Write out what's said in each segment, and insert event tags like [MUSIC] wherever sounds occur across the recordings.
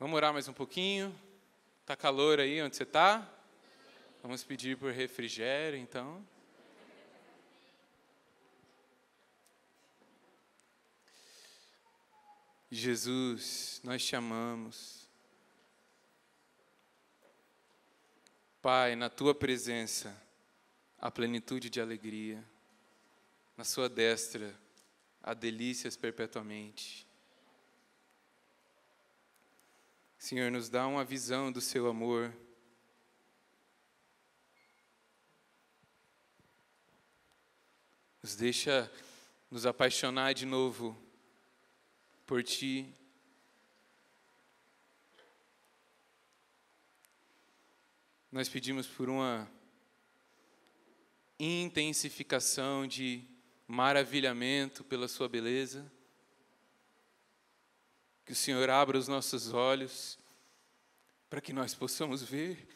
Vamos orar mais um pouquinho? Tá calor aí onde você está? Vamos pedir por refrigério, então. Jesus, nós te amamos. Pai, na tua presença, a plenitude de alegria, na sua destra, há delícias perpetuamente. Senhor, nos dá uma visão do seu amor. Nos deixa nos apaixonar de novo por Ti. Nós pedimos por uma intensificação de maravilhamento pela Sua beleza. Que o Senhor abra os nossos olhos para que nós possamos ver.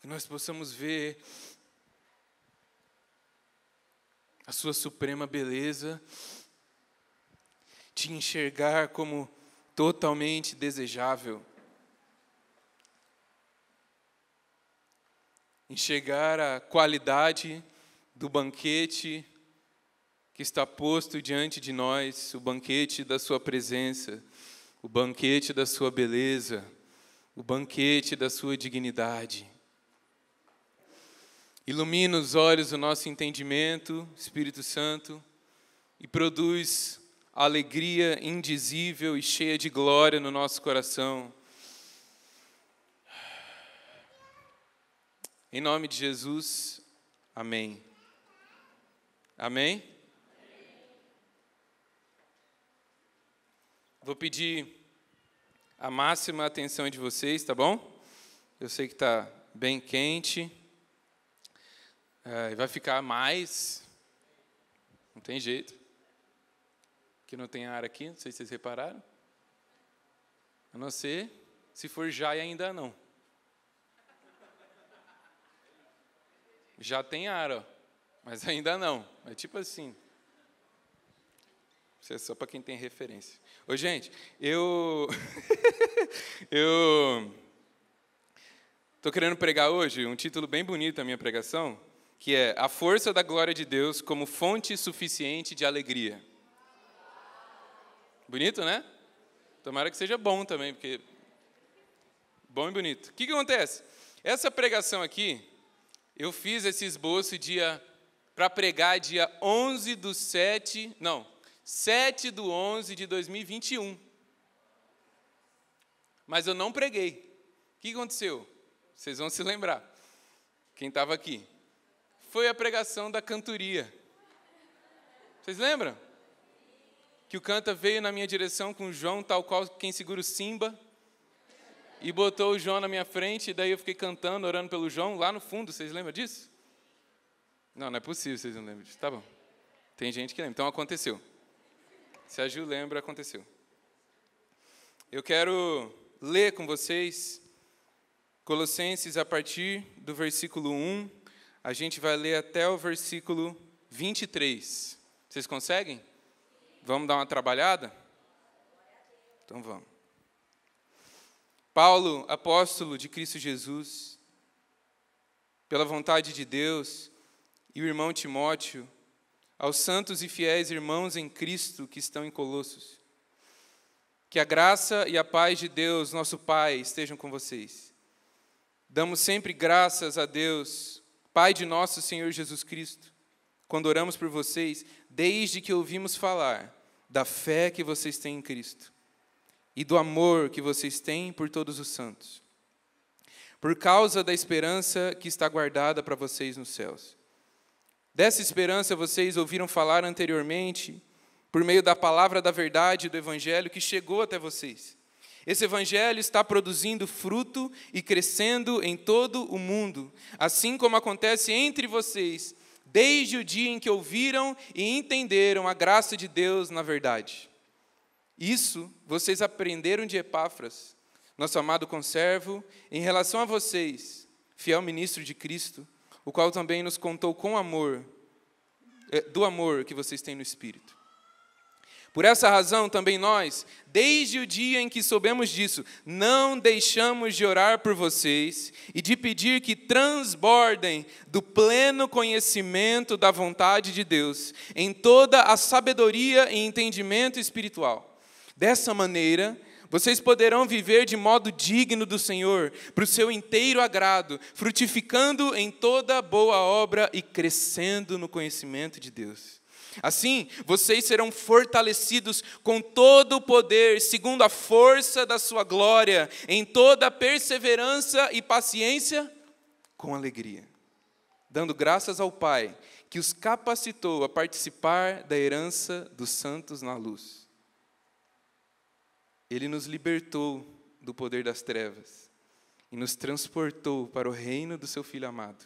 Que nós possamos ver a Sua suprema beleza, te enxergar como totalmente desejável. enxergar a qualidade do banquete que está posto diante de nós, o banquete da Sua presença, o banquete da Sua beleza, o banquete da Sua dignidade. Ilumina os olhos do nosso entendimento, Espírito Santo, e produz alegria indizível e cheia de glória no nosso coração. Em nome de Jesus, amém. Amém? Vou pedir a máxima atenção de vocês, tá bom? Eu sei que está bem quente. É, vai ficar mais. Não tem jeito. Que não tem ar aqui, não sei se vocês repararam. A não ser se for já e ainda não. Já tem ar, ó mas ainda não. É tipo assim. Isso é só para quem tem referência. Ô, gente, eu. [LAUGHS] eu. Estou querendo pregar hoje um título bem bonito da minha pregação, que é A Força da Glória de Deus como Fonte Suficiente de Alegria. Bonito, né? Tomara que seja bom também, porque. Bom e bonito. O que, que acontece? Essa pregação aqui, eu fiz esse esboço dia para pregar dia 11 do 7, não, 7 do 11 de 2021. Mas eu não preguei. O que aconteceu? Vocês vão se lembrar. Quem estava aqui? Foi a pregação da cantoria. Vocês lembram? Que o canta veio na minha direção com o João, tal qual quem segura o Simba, e botou o João na minha frente, e daí eu fiquei cantando, orando pelo João, lá no fundo, vocês lembram disso? Não, não é possível vocês não lembram disso. Tá bom. Tem gente que lembra. Então aconteceu. Se a Gil lembra, aconteceu. Eu quero ler com vocês Colossenses a partir do versículo 1. A gente vai ler até o versículo 23. Vocês conseguem? Vamos dar uma trabalhada? Então vamos. Paulo, apóstolo de Cristo Jesus, pela vontade de Deus, e o irmão Timóteo, aos santos e fiéis irmãos em Cristo que estão em Colossos. Que a graça e a paz de Deus, nosso Pai, estejam com vocês. Damos sempre graças a Deus, Pai de nosso Senhor Jesus Cristo, quando oramos por vocês, desde que ouvimos falar da fé que vocês têm em Cristo e do amor que vocês têm por todos os santos, por causa da esperança que está guardada para vocês nos céus Dessa esperança vocês ouviram falar anteriormente, por meio da palavra da verdade do Evangelho que chegou até vocês. Esse Evangelho está produzindo fruto e crescendo em todo o mundo, assim como acontece entre vocês, desde o dia em que ouviram e entenderam a graça de Deus na verdade. Isso vocês aprenderam de Epáfras, nosso amado conservo, em relação a vocês, fiel ministro de Cristo o qual também nos contou com amor, eh, do amor que vocês têm no Espírito. Por essa razão também nós, desde o dia em que soubemos disso, não deixamos de orar por vocês e de pedir que transbordem do pleno conhecimento da vontade de Deus em toda a sabedoria e entendimento espiritual. Dessa maneira, vocês poderão viver de modo digno do Senhor, para o seu inteiro agrado, frutificando em toda boa obra e crescendo no conhecimento de Deus. Assim, vocês serão fortalecidos com todo o poder, segundo a força da sua glória, em toda perseverança e paciência, com alegria, dando graças ao Pai, que os capacitou a participar da herança dos santos na luz ele nos libertou do poder das trevas e nos transportou para o reino do seu Filho amado,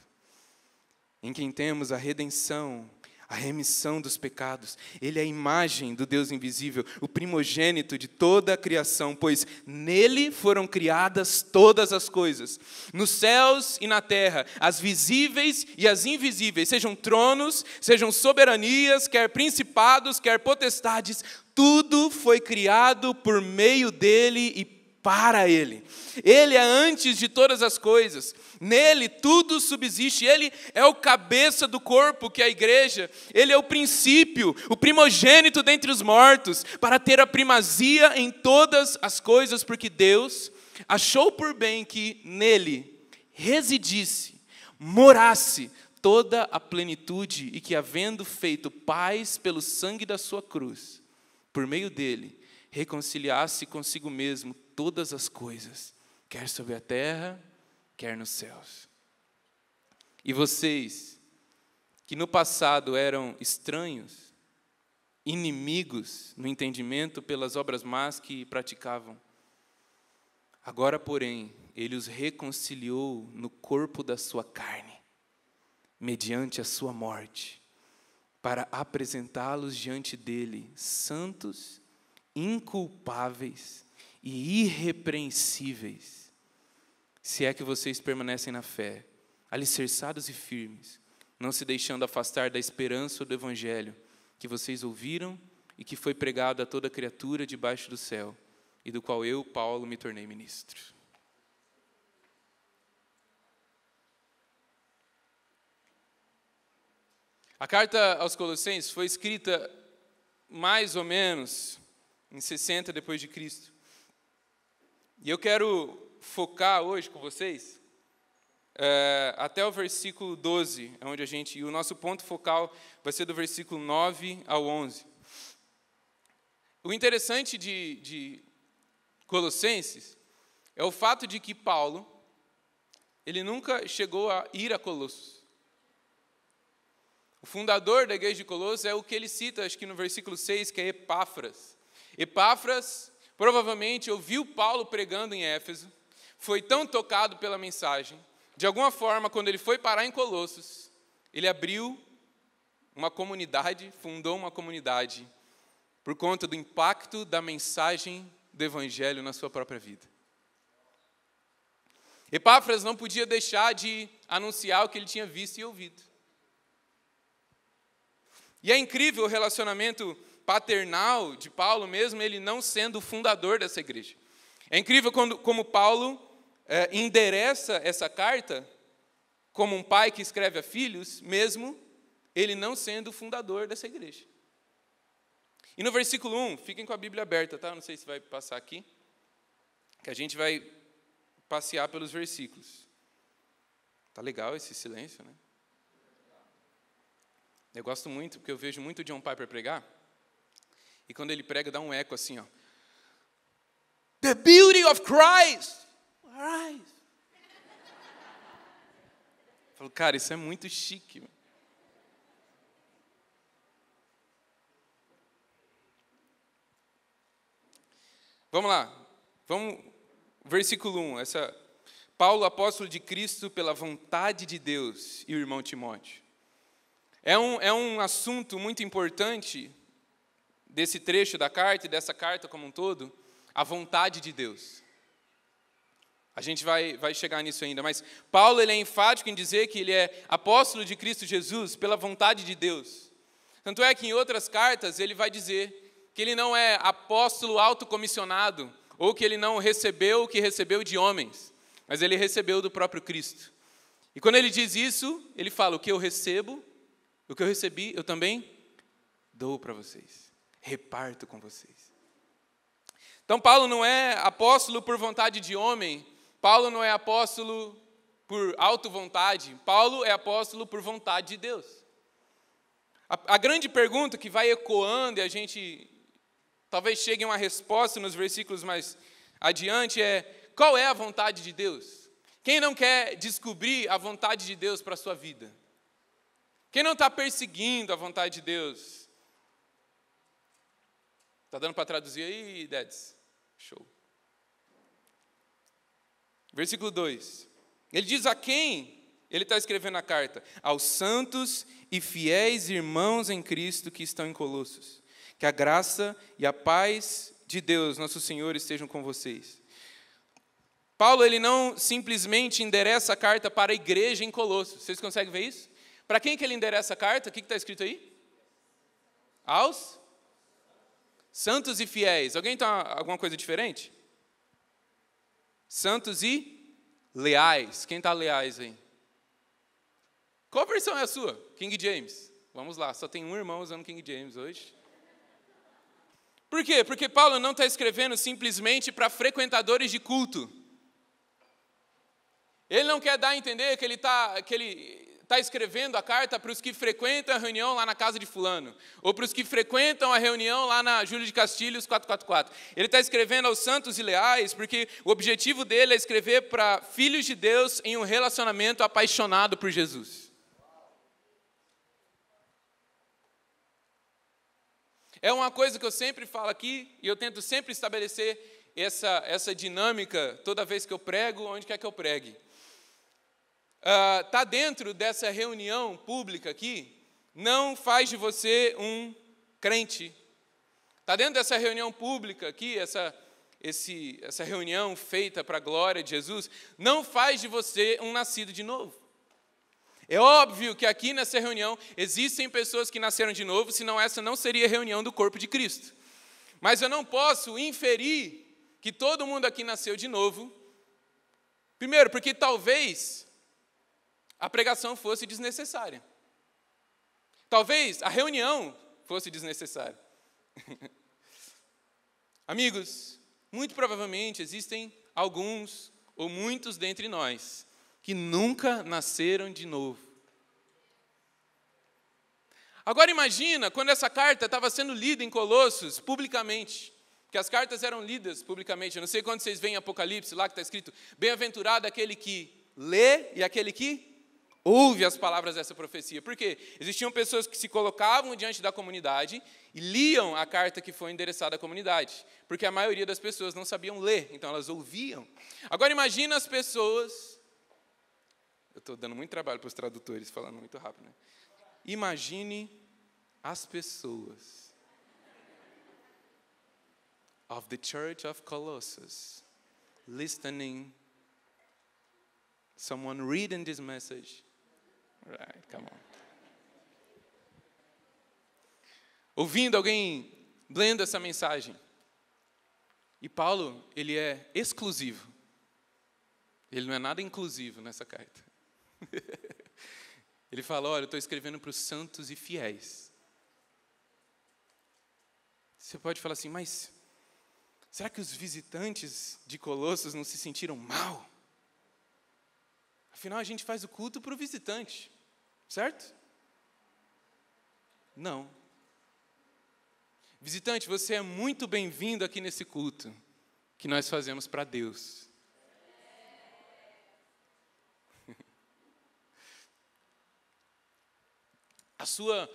em quem temos a redenção, a remissão dos pecados. Ele é a imagem do Deus invisível, o primogênito de toda a criação, pois nele foram criadas todas as coisas, nos céus e na terra, as visíveis e as invisíveis, sejam tronos, sejam soberanias, quer principados, quer potestades, tudo foi criado por meio dele e para Ele. Ele é antes de todas as coisas, nele tudo subsiste, Ele é o cabeça do corpo, que é a igreja, Ele é o princípio, o primogênito dentre os mortos, para ter a primazia em todas as coisas, porque Deus achou por bem que nele residisse, morasse toda a plenitude e que, havendo feito paz pelo sangue da sua cruz, por meio dele, reconciliasse consigo mesmo todas as coisas, quer sobre a terra, quer nos céus. E vocês, que no passado eram estranhos, inimigos no entendimento pelas obras más que praticavam, agora, porém, ele os reconciliou no corpo da sua carne, mediante a sua morte, para apresentá-los diante dele, santos, inculpáveis e irrepreensíveis, se é que vocês permanecem na fé, alicerçados e firmes, não se deixando afastar da esperança do Evangelho que vocês ouviram e que foi pregado a toda criatura debaixo do céu, e do qual eu, Paulo, me tornei ministro. A carta aos Colossenses foi escrita mais ou menos em 60 depois de Cristo. E eu quero focar hoje com vocês é, até o versículo 12, é onde a gente. E o nosso ponto focal vai ser do versículo 9 ao 11. O interessante de, de Colossenses é o fato de que Paulo, ele nunca chegou a ir a Colossos. O fundador da igreja de Colossos é o que ele cita, acho que no versículo 6, que é Epáfras. Epáfras Provavelmente ouviu Paulo pregando em Éfeso, foi tão tocado pela mensagem, de alguma forma, quando ele foi parar em Colossos, ele abriu uma comunidade, fundou uma comunidade, por conta do impacto da mensagem do Evangelho na sua própria vida. Epáfras não podia deixar de anunciar o que ele tinha visto e ouvido. E é incrível o relacionamento paternal de Paulo, mesmo ele não sendo o fundador dessa igreja. É incrível quando, como Paulo é, endereça essa carta como um pai que escreve a filhos, mesmo ele não sendo o fundador dessa igreja. E no versículo 1, fiquem com a Bíblia aberta, tá? Não sei se vai passar aqui, que a gente vai passear pelos versículos. Tá legal esse silêncio, né? Eu gosto muito, porque eu vejo muito John Piper pregar. E quando ele prega, dá um eco assim, ó. The beauty of Christ. Christ. Falo, cara, isso é muito chique. Vamos lá. Vamos versículo 1, essa Paulo apóstolo de Cristo pela vontade de Deus e o irmão Timóteo. É um, é um assunto muito importante desse trecho da carta e dessa carta como um todo, a vontade de Deus. A gente vai, vai chegar nisso ainda, mas Paulo ele é enfático em dizer que ele é apóstolo de Cristo Jesus pela vontade de Deus. Tanto é que em outras cartas ele vai dizer que ele não é apóstolo autocomissionado ou que ele não recebeu o que recebeu de homens, mas ele recebeu do próprio Cristo. E quando ele diz isso, ele fala: o que eu recebo, o que eu recebi, eu também dou para vocês reparto com vocês. Então, Paulo não é apóstolo por vontade de homem, Paulo não é apóstolo por auto-vontade, Paulo é apóstolo por vontade de Deus. A, a grande pergunta que vai ecoando e a gente talvez chegue a uma resposta nos versículos mais adiante é: qual é a vontade de Deus? Quem não quer descobrir a vontade de Deus para a sua vida? Quem não está perseguindo a vontade de Deus? Está dando para traduzir aí, Dedes? Show. Versículo 2. Ele diz a quem ele está escrevendo a carta? Aos santos e fiéis irmãos em Cristo que estão em Colossos. Que a graça e a paz de Deus, nosso Senhor, estejam com vocês. Paulo ele não simplesmente endereça a carta para a igreja em Colossos. Vocês conseguem ver isso? Para quem que ele endereça a carta? O que está escrito aí? Aos Santos e fiéis. Alguém tem tá alguma coisa diferente? Santos e leais. Quem está leais aí? Qual versão é a sua? King James. Vamos lá, só tem um irmão usando King James hoje. Por quê? Porque Paulo não está escrevendo simplesmente para frequentadores de culto. Ele não quer dar a entender que ele, tá, que ele está escrevendo a carta para os que frequentam a reunião lá na casa de Fulano, ou para os que frequentam a reunião lá na Júlio de Castilhos 444. Ele está escrevendo aos santos e leais, porque o objetivo dele é escrever para filhos de Deus em um relacionamento apaixonado por Jesus. É uma coisa que eu sempre falo aqui, e eu tento sempre estabelecer essa, essa dinâmica toda vez que eu prego, onde quer que eu pregue está ah, uh, dentro dessa reunião pública aqui não faz de você um crente. Está dentro dessa reunião pública aqui, essa, esse, essa reunião feita para a glória de Jesus, não faz de você um nascido de novo. É óbvio que aqui nessa reunião existem pessoas que nasceram de novo, senão essa não seria a reunião do corpo de Cristo. Mas eu não posso inferir que todo mundo aqui nasceu de novo. Primeiro, porque talvez a pregação fosse desnecessária. Talvez a reunião fosse desnecessária. [LAUGHS] Amigos, muito provavelmente existem alguns ou muitos dentre nós que nunca nasceram de novo. Agora imagina quando essa carta estava sendo lida em Colossos publicamente, que as cartas eram lidas publicamente. Eu não sei quando vocês veem Apocalipse, lá que está escrito: Bem-aventurado aquele que lê e aquele que ouve as palavras dessa profecia. Por quê? Existiam pessoas que se colocavam diante da comunidade e liam a carta que foi endereçada à comunidade, porque a maioria das pessoas não sabiam ler, então elas ouviam. Agora imagina as pessoas. Eu estou dando muito trabalho para os tradutores falando muito rápido, né? Imagine as pessoas of the Church of Colossus listening someone reading this message Right, come on. Ouvindo alguém blenda essa mensagem. E Paulo, ele é exclusivo. Ele não é nada inclusivo nessa carta. [LAUGHS] ele fala: Olha, eu estou escrevendo para os santos e fiéis. Você pode falar assim, mas será que os visitantes de Colossos não se sentiram mal? Afinal, a gente faz o culto para o visitante, certo? Não. Visitante, você é muito bem-vindo aqui nesse culto que nós fazemos para Deus. [LAUGHS] A sua,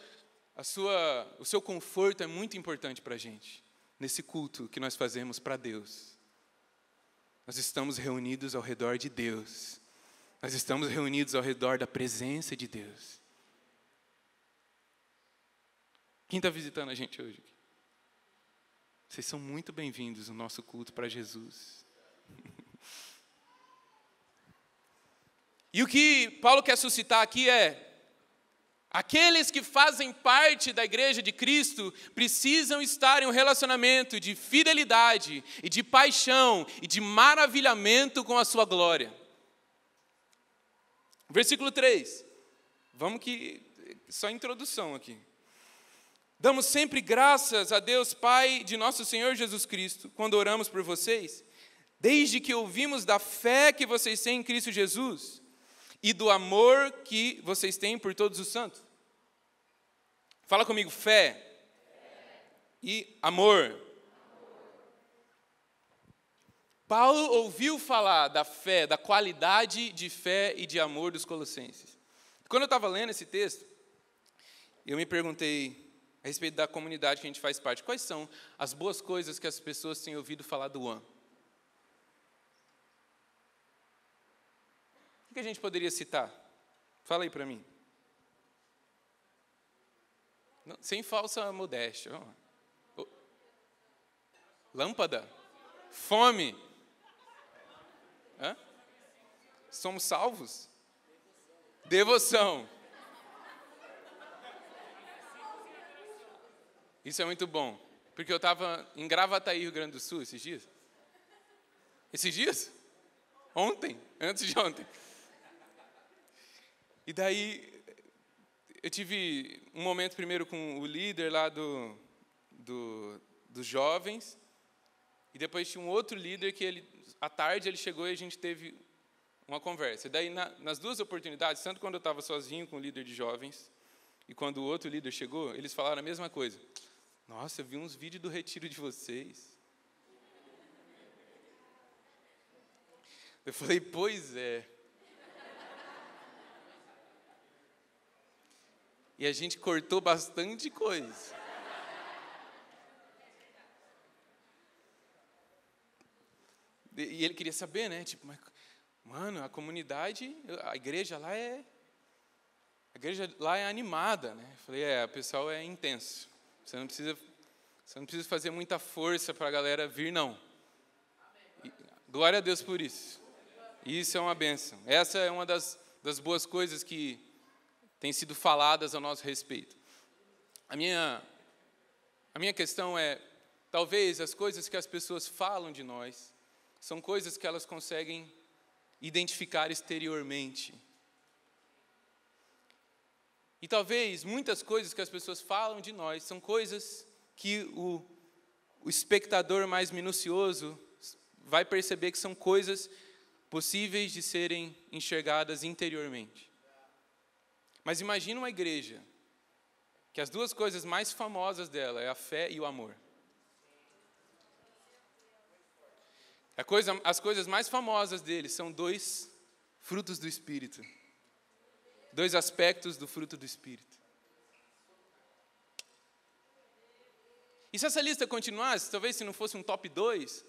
a sua, o seu conforto é muito importante para a gente nesse culto que nós fazemos para Deus. Nós estamos reunidos ao redor de Deus. Nós estamos reunidos ao redor da presença de Deus. Quem está visitando a gente hoje? Vocês são muito bem-vindos no nosso culto para Jesus. E o que Paulo quer suscitar aqui é: aqueles que fazem parte da igreja de Cristo precisam estar em um relacionamento de fidelidade e de paixão e de maravilhamento com a sua glória. Versículo 3. Vamos que só introdução aqui. Damos sempre graças a Deus Pai de nosso Senhor Jesus Cristo quando oramos por vocês, desde que ouvimos da fé que vocês têm em Cristo Jesus e do amor que vocês têm por todos os santos. Fala comigo, fé, fé. e amor. Paulo ouviu falar da fé, da qualidade de fé e de amor dos Colossenses. Quando eu estava lendo esse texto, eu me perguntei a respeito da comunidade que a gente faz parte, quais são as boas coisas que as pessoas têm ouvido falar do An? O que a gente poderia citar? Fala aí para mim. sem falsa modéstia. Lâmpada? Fome? somos salvos? Devoção. Isso é muito bom. Porque eu estava em Gravataí, Rio Grande do Sul, esses dias. Esses dias? Ontem, antes de ontem. E daí, eu tive um momento primeiro com o líder lá do, do, dos jovens. E depois tinha um outro líder que ele, à tarde ele chegou e a gente teve uma conversa. E daí, na, nas duas oportunidades, tanto quando eu estava sozinho com o líder de jovens, e quando o outro líder chegou, eles falaram a mesma coisa. Nossa, eu vi uns vídeos do retiro de vocês. Eu falei, pois é. E a gente cortou bastante coisa. E ele queria saber, né? Tipo, mas Mano, a comunidade, a igreja lá é. A igreja lá é animada, né? falei, é, o pessoal é intenso. Você não precisa, você não precisa fazer muita força para a galera vir, não. E, glória a Deus por isso. Isso é uma benção. Essa é uma das, das boas coisas que têm sido faladas a nosso respeito. A minha, a minha questão é: talvez as coisas que as pessoas falam de nós são coisas que elas conseguem identificar exteriormente. E talvez muitas coisas que as pessoas falam de nós são coisas que o, o espectador mais minucioso vai perceber que são coisas possíveis de serem enxergadas interiormente. Mas imagine uma igreja que as duas coisas mais famosas dela é a fé e o amor. Coisa, as coisas mais famosas dele são dois frutos do Espírito. Dois aspectos do fruto do Espírito. E se essa lista continuasse, talvez se não fosse um top 2,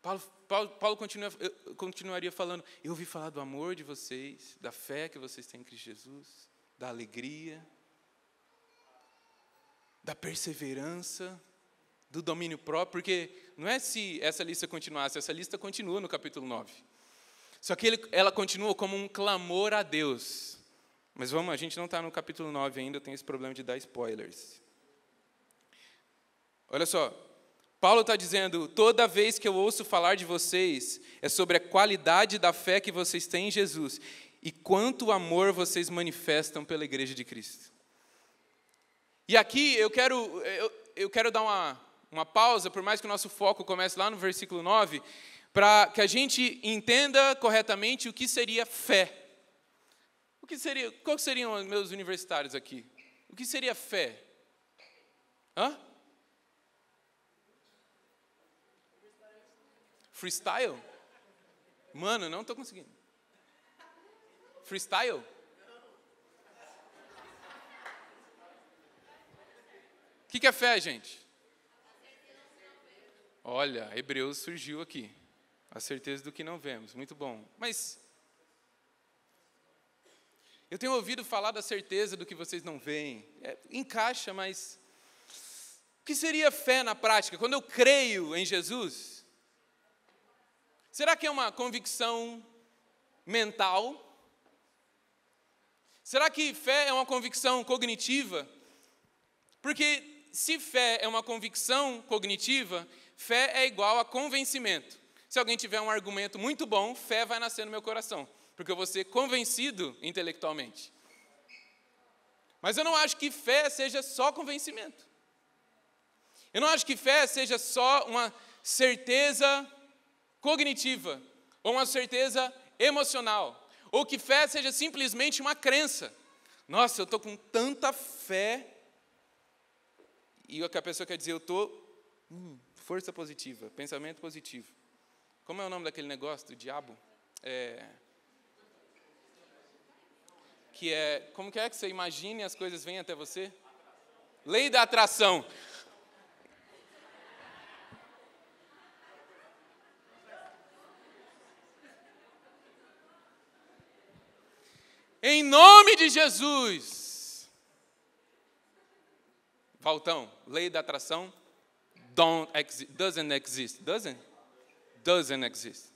Paulo, Paulo, Paulo continua, continuaria falando: Eu ouvi falar do amor de vocês, da fé que vocês têm em Cristo Jesus, da alegria, da perseverança, do domínio próprio, porque não é se essa lista continuasse, essa lista continua no capítulo 9. Só que ele, ela continua como um clamor a Deus. Mas vamos, a gente não está no capítulo 9 ainda, tem esse problema de dar spoilers. Olha só, Paulo está dizendo: toda vez que eu ouço falar de vocês, é sobre a qualidade da fé que vocês têm em Jesus e quanto amor vocês manifestam pela igreja de Cristo. E aqui eu quero, eu, eu quero dar uma, uma pausa, por mais que o nosso foco comece lá no versículo 9, para que a gente entenda corretamente o que seria fé. O que seria, qual seriam os meus universitários aqui? O que seria fé? Hã? Freestyle? Mano, não estou conseguindo. Freestyle? O que, que é fé, gente? Olha, Hebreus surgiu aqui. A certeza do que não vemos. Muito bom. Mas eu tenho ouvido falar da certeza do que vocês não veem. É, encaixa, mas o que seria fé na prática? Quando eu creio em Jesus, será que é uma convicção mental? Será que fé é uma convicção cognitiva? Porque se fé é uma convicção cognitiva, Fé é igual a convencimento. Se alguém tiver um argumento muito bom, fé vai nascer no meu coração, porque eu vou ser convencido intelectualmente. Mas eu não acho que fé seja só convencimento. Eu não acho que fé seja só uma certeza cognitiva, ou uma certeza emocional, ou que fé seja simplesmente uma crença. Nossa, eu estou com tanta fé, e o que a pessoa quer dizer, eu estou. Hum, Força positiva, pensamento positivo. Como é o nome daquele negócio do diabo? É, que é, como que é que você imagine as coisas vêm até você? Lei da atração. Em nome de Jesus. Valtão, lei da atração don't exist, doesn't exist, doesn't? Doesn't exist.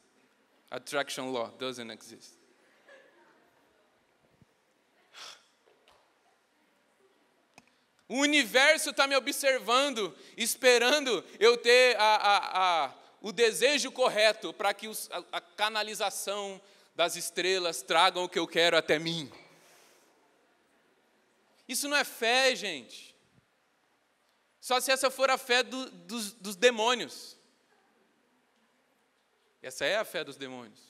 Attraction law doesn't exist. O universo está me observando, esperando eu ter a, a, a, o desejo correto para que os, a canalização das estrelas tragam o que eu quero até mim. Isso não é fé, gente. Só se essa for a fé do, dos, dos demônios. Essa é a fé dos demônios.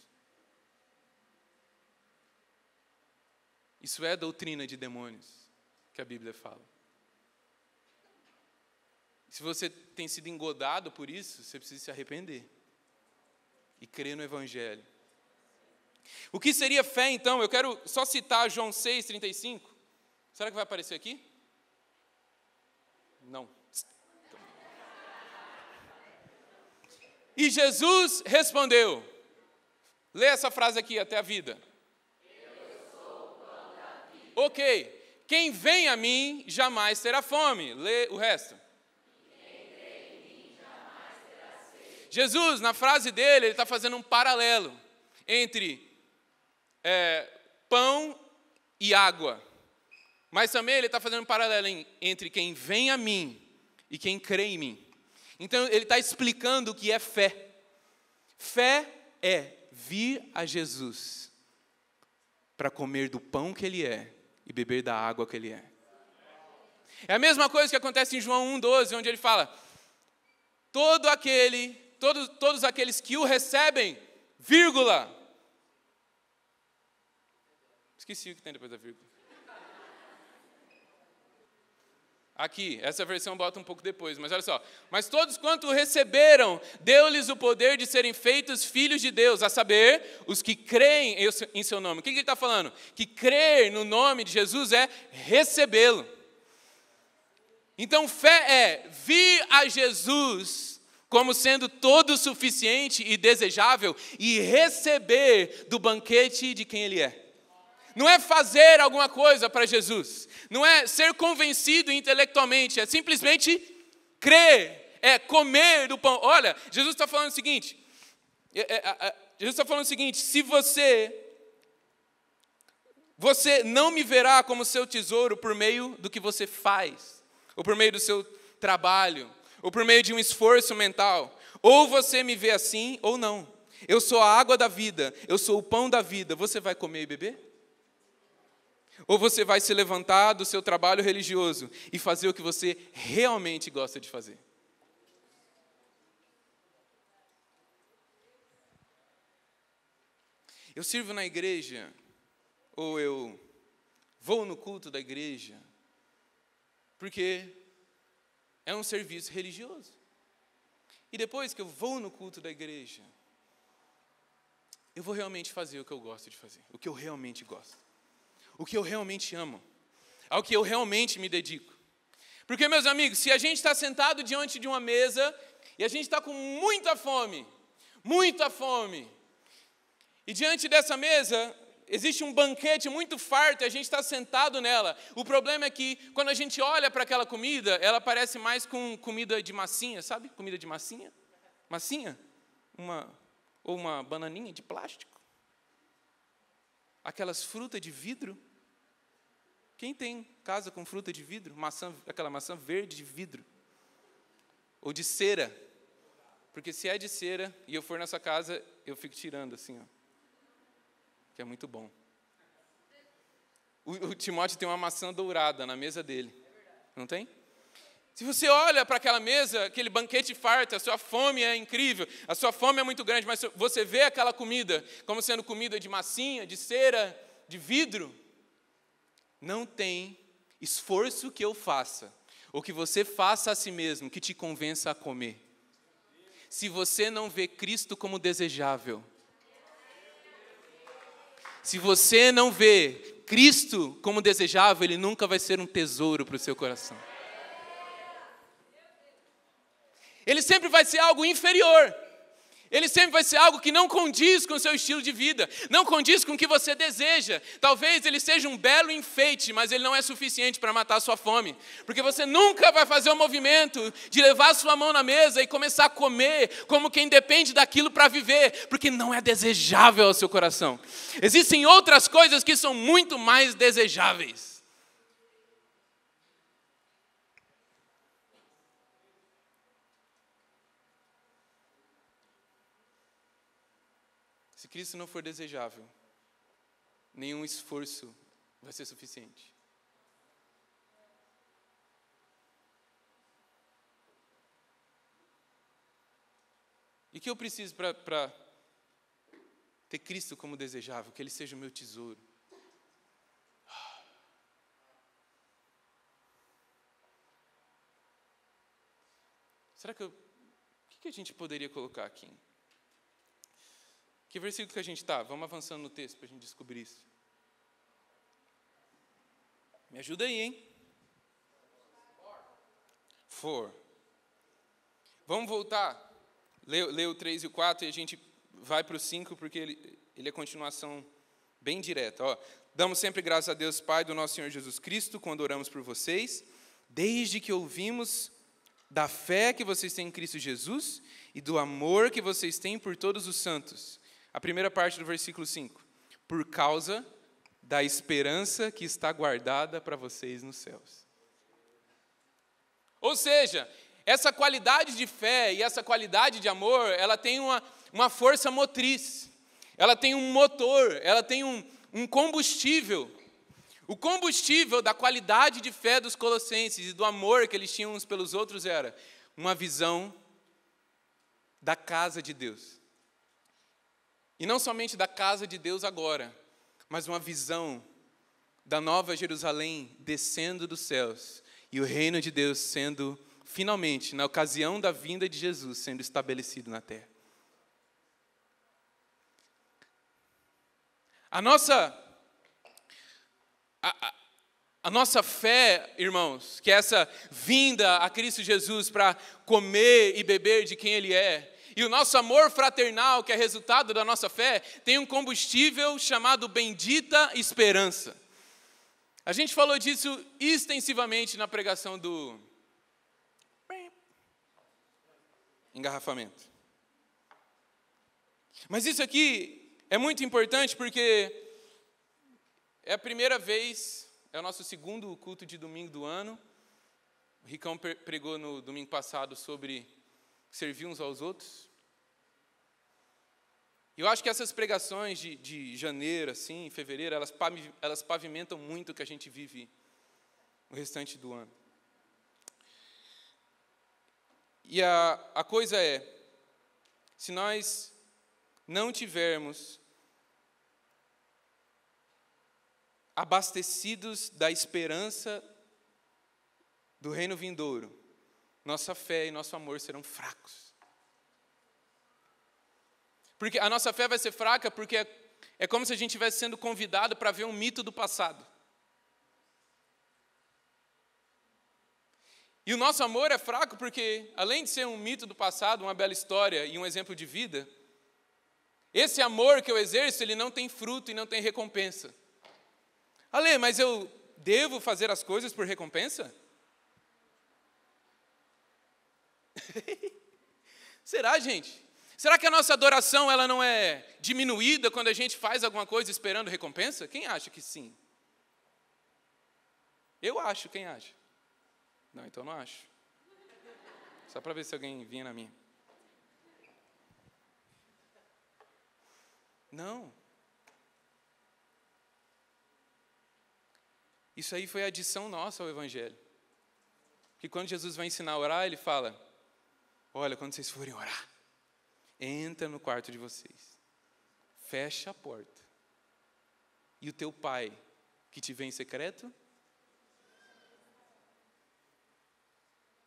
Isso é doutrina de demônios que a Bíblia fala. Se você tem sido engodado por isso, você precisa se arrepender e crer no Evangelho. O que seria fé, então? Eu quero só citar João 6,35. Será que vai aparecer aqui? Não. E Jesus respondeu: Lê essa frase aqui até a vida. vida. Ok. Quem vem a mim jamais terá fome. Lê o resto. Mim, Jesus, na frase dele, ele está fazendo um paralelo entre é, pão e água. Mas também ele está fazendo um paralelo entre quem vem a mim e quem crê em mim. Então ele está explicando o que é fé. Fé é vir a Jesus para comer do pão que ele é e beber da água que ele é. É a mesma coisa que acontece em João 1,12, onde ele fala: todo aquele, todo, todos aqueles que o recebem, vírgula. Esqueci o que tem depois da vírgula. Aqui, essa versão bota um pouco depois, mas olha só. Mas todos quanto receberam, deu-lhes o poder de serem feitos filhos de Deus, a saber, os que creem em seu nome. O que ele está falando? Que crer no nome de Jesus é recebê-lo. Então, fé é vir a Jesus como sendo todo suficiente e desejável e receber do banquete de quem ele é não é fazer alguma coisa para Jesus, não é ser convencido intelectualmente, é simplesmente crer, é comer do pão. Olha, Jesus está falando o seguinte: é, é, Jesus está falando o seguinte, se você. Você não me verá como seu tesouro por meio do que você faz, ou por meio do seu trabalho, ou por meio de um esforço mental. Ou você me vê assim, ou não. Eu sou a água da vida, eu sou o pão da vida. Você vai comer e beber? Ou você vai se levantar do seu trabalho religioso e fazer o que você realmente gosta de fazer? Eu sirvo na igreja, ou eu vou no culto da igreja, porque é um serviço religioso. E depois que eu vou no culto da igreja, eu vou realmente fazer o que eu gosto de fazer, o que eu realmente gosto o que eu realmente amo, ao que eu realmente me dedico. Porque, meus amigos, se a gente está sentado diante de uma mesa e a gente está com muita fome, muita fome, e diante dessa mesa existe um banquete muito farto e a gente está sentado nela. O problema é que quando a gente olha para aquela comida, ela parece mais com comida de massinha, sabe? Comida de massinha? Massinha? Uma, ou uma bananinha de plástico? aquelas frutas de vidro. Quem tem casa com fruta de vidro? Maçã, aquela maçã verde de vidro. Ou de cera. Porque se é de cera e eu for na sua casa, eu fico tirando assim, ó. Que é muito bom. O, o Timóteo tem uma maçã dourada na mesa dele. Não tem? Se você olha para aquela mesa, aquele banquete farto, a sua fome é incrível, a sua fome é muito grande, mas você vê aquela comida como sendo comida de massinha, de cera, de vidro, não tem esforço que eu faça, ou que você faça a si mesmo, que te convença a comer. Se você não vê Cristo como desejável, se você não vê Cristo como desejável, ele nunca vai ser um tesouro para o seu coração. Ele sempre vai ser algo inferior. Ele sempre vai ser algo que não condiz com o seu estilo de vida, não condiz com o que você deseja. Talvez ele seja um belo enfeite, mas ele não é suficiente para matar a sua fome. Porque você nunca vai fazer o movimento de levar sua mão na mesa e começar a comer como quem depende daquilo para viver, porque não é desejável ao seu coração. Existem outras coisas que são muito mais desejáveis. Cristo não for desejável, nenhum esforço vai ser suficiente. E que eu preciso para ter Cristo como desejável, que Ele seja o meu tesouro? Será que eu. O que a gente poderia colocar aqui? Que versículo que a gente está? Vamos avançando no texto para a gente descobrir isso. Me ajuda aí, hein? For. Vamos voltar. Lê, o 3 e o 4 e a gente vai para o 5, porque ele, ele é continuação bem direta. Ó, Damos sempre graças a Deus, Pai do nosso Senhor Jesus Cristo, quando oramos por vocês, desde que ouvimos da fé que vocês têm em Cristo Jesus e do amor que vocês têm por todos os santos a primeira parte do versículo 5. Por causa da esperança que está guardada para vocês nos céus. Ou seja, essa qualidade de fé e essa qualidade de amor, ela tem uma, uma força motriz, ela tem um motor, ela tem um, um combustível. O combustível da qualidade de fé dos colossenses e do amor que eles tinham uns pelos outros era uma visão da casa de Deus, e não somente da casa de Deus agora, mas uma visão da nova Jerusalém descendo dos céus e o reino de Deus sendo, finalmente, na ocasião da vinda de Jesus, sendo estabelecido na terra. A nossa. A, a, a nossa fé, irmãos, que é essa vinda a Cristo Jesus para comer e beber de quem Ele é, e o nosso amor fraternal, que é resultado da nossa fé, tem um combustível chamado bendita esperança. A gente falou disso extensivamente na pregação do engarrafamento. Mas isso aqui é muito importante porque é a primeira vez, é o nosso segundo culto de domingo do ano. O Ricão pregou no domingo passado sobre servir uns aos outros. E eu acho que essas pregações de, de janeiro, assim, fevereiro, elas, elas pavimentam muito o que a gente vive no restante do ano. E a, a coisa é, se nós não tivermos abastecidos da esperança do reino vindouro, nossa fé e nosso amor serão fracos. Porque a nossa fé vai ser fraca porque é, é como se a gente estivesse sendo convidado para ver um mito do passado. E o nosso amor é fraco porque, além de ser um mito do passado, uma bela história e um exemplo de vida, esse amor que eu exerço, ele não tem fruto e não tem recompensa. Ale, mas eu devo fazer as coisas por recompensa? [LAUGHS] Será, gente? Será que a nossa adoração ela não é diminuída quando a gente faz alguma coisa esperando recompensa? Quem acha que sim? Eu acho, quem acha? Não, então não acho. Só para ver se alguém vinha na minha. Não. Isso aí foi a adição nossa ao Evangelho. Que quando Jesus vai ensinar a orar, ele fala: Olha, quando vocês forem orar, entra no quarto de vocês, fecha a porta, e o teu pai, que te vê em secreto,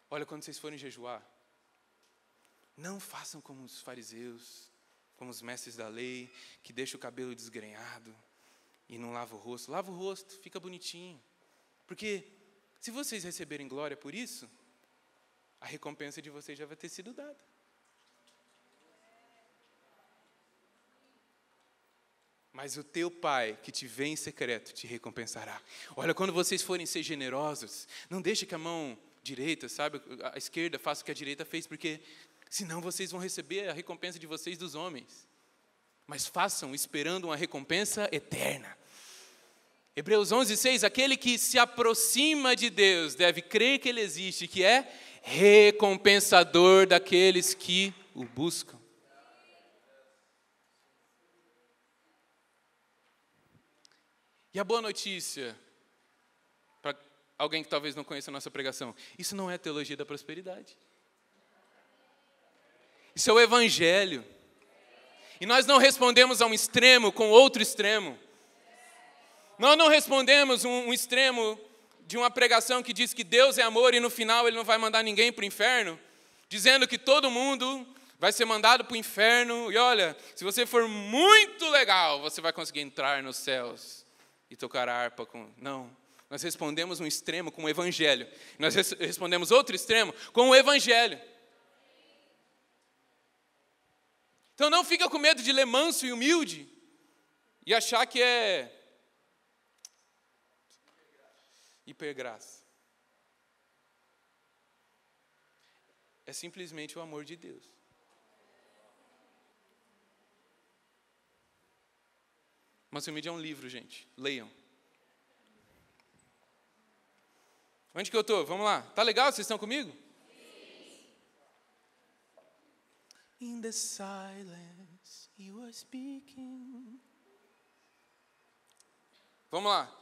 olha, quando vocês forem jejuar, não façam como os fariseus, como os mestres da lei, que deixam o cabelo desgrenhado e não lava o rosto. Lava o rosto, fica bonitinho. Porque se vocês receberem glória por isso, a recompensa de vocês já vai ter sido dada. Mas o teu pai que te vê em secreto te recompensará. Olha, quando vocês forem ser generosos, não deixe que a mão direita, sabe, a esquerda faça o que a direita fez, porque senão vocês vão receber a recompensa de vocês dos homens. Mas façam esperando uma recompensa eterna. Hebreus 11:6 Aquele que se aproxima de Deus deve crer que ele existe, que é recompensador daqueles que o buscam. E a boa notícia, para alguém que talvez não conheça a nossa pregação, isso não é teologia da prosperidade. Isso é o Evangelho. E nós não respondemos a um extremo com outro extremo. Nós não respondemos um, um extremo de uma pregação que diz que Deus é amor e no final ele não vai mandar ninguém para o inferno, dizendo que todo mundo vai ser mandado para o inferno. E olha, se você for muito legal, você vai conseguir entrar nos céus e tocar a harpa com. Não. Nós respondemos um extremo com o evangelho. Nós res respondemos outro extremo com o evangelho. Então não fica com medo de ler manso e humilde e achar que é hipergraça. É simplesmente o amor de Deus. Mas o mídia é um livro, gente. Leiam. Onde que eu tô? Vamos lá. Tá legal? Vocês estão comigo? In the silence you are speaking. Vamos lá.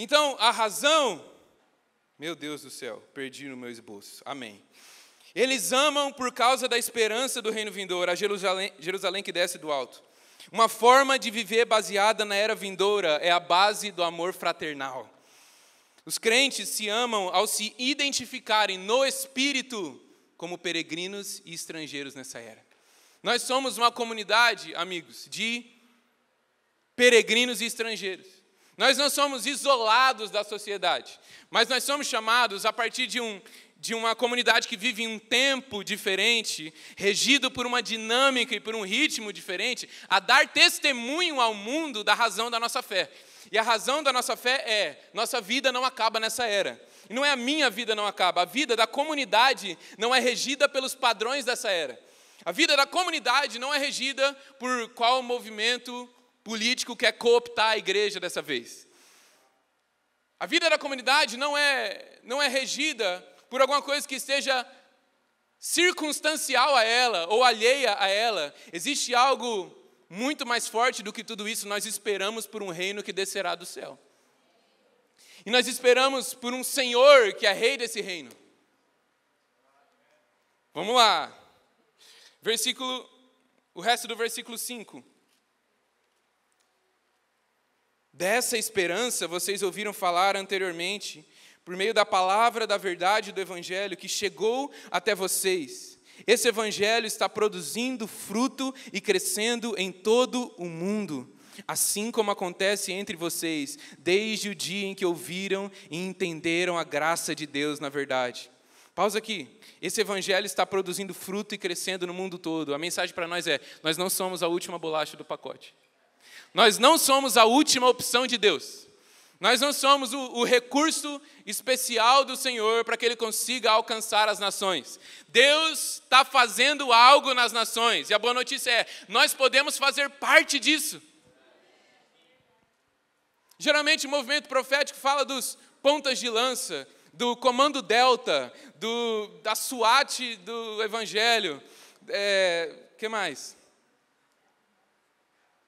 Então, a razão, meu Deus do céu, perdi no meu esboço. Amém. Eles amam por causa da esperança do reino vindouro, a Jerusalém, Jerusalém que desce do alto. Uma forma de viver baseada na era vindoura é a base do amor fraternal. Os crentes se amam ao se identificarem no espírito como peregrinos e estrangeiros nessa era. Nós somos uma comunidade, amigos, de peregrinos e estrangeiros. Nós não somos isolados da sociedade, mas nós somos chamados a partir de um de uma comunidade que vive em um tempo diferente, regido por uma dinâmica e por um ritmo diferente, a dar testemunho ao mundo da razão da nossa fé. E a razão da nossa fé é: nossa vida não acaba nessa era. E não é a minha vida não acaba, a vida da comunidade não é regida pelos padrões dessa era. A vida da comunidade não é regida por qual movimento político quer cooptar a igreja dessa vez. A vida da comunidade não é, não é regida por alguma coisa que seja circunstancial a ela ou alheia a ela. Existe algo muito mais forte do que tudo isso. Nós esperamos por um reino que descerá do céu. E nós esperamos por um Senhor que é rei desse reino. Vamos lá. Versículo o resto do versículo 5. Dessa esperança vocês ouviram falar anteriormente, por meio da palavra da verdade do Evangelho que chegou até vocês. Esse Evangelho está produzindo fruto e crescendo em todo o mundo, assim como acontece entre vocês, desde o dia em que ouviram e entenderam a graça de Deus na verdade. Pausa aqui. Esse evangelho está produzindo fruto e crescendo no mundo todo. A mensagem para nós é: nós não somos a última bolacha do pacote. Nós não somos a última opção de Deus. Nós não somos o, o recurso especial do Senhor para que Ele consiga alcançar as nações. Deus está fazendo algo nas nações, e a boa notícia é: nós podemos fazer parte disso. Geralmente o movimento profético fala dos pontas de lança, do comando delta, do, da SWAT do evangelho. É, que mais?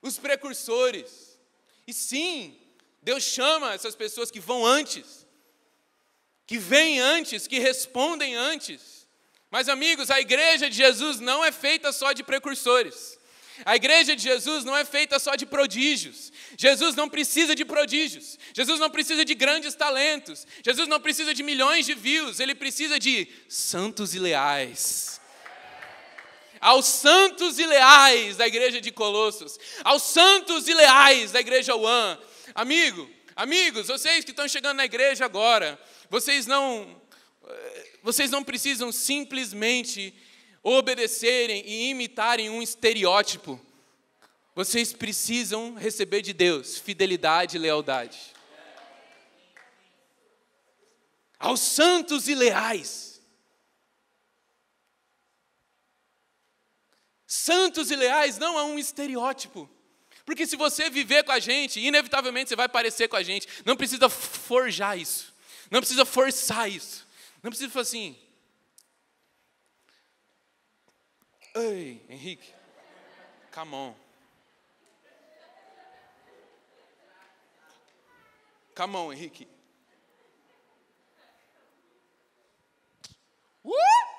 os precursores. E sim, Deus chama essas pessoas que vão antes, que vêm antes, que respondem antes. Mas, amigos, a igreja de Jesus não é feita só de precursores. A igreja de Jesus não é feita só de prodígios. Jesus não precisa de prodígios. Jesus não precisa de grandes talentos. Jesus não precisa de milhões de views. Ele precisa de santos e leais aos santos e leais da igreja de Colossos, aos santos e leais da igreja One. Amigo, amigos, vocês que estão chegando na igreja agora, vocês não eh, vocês não precisam simplesmente obedecerem e imitarem um estereótipo. Vocês precisam receber de Deus fidelidade e lealdade. Aos santos e leais Santos e leais não é um estereótipo. Porque se você viver com a gente, inevitavelmente você vai parecer com a gente. Não precisa forjar isso. Não precisa forçar isso. Não precisa falar assim. Ei, Henrique. Come on. Come on, Henrique. What?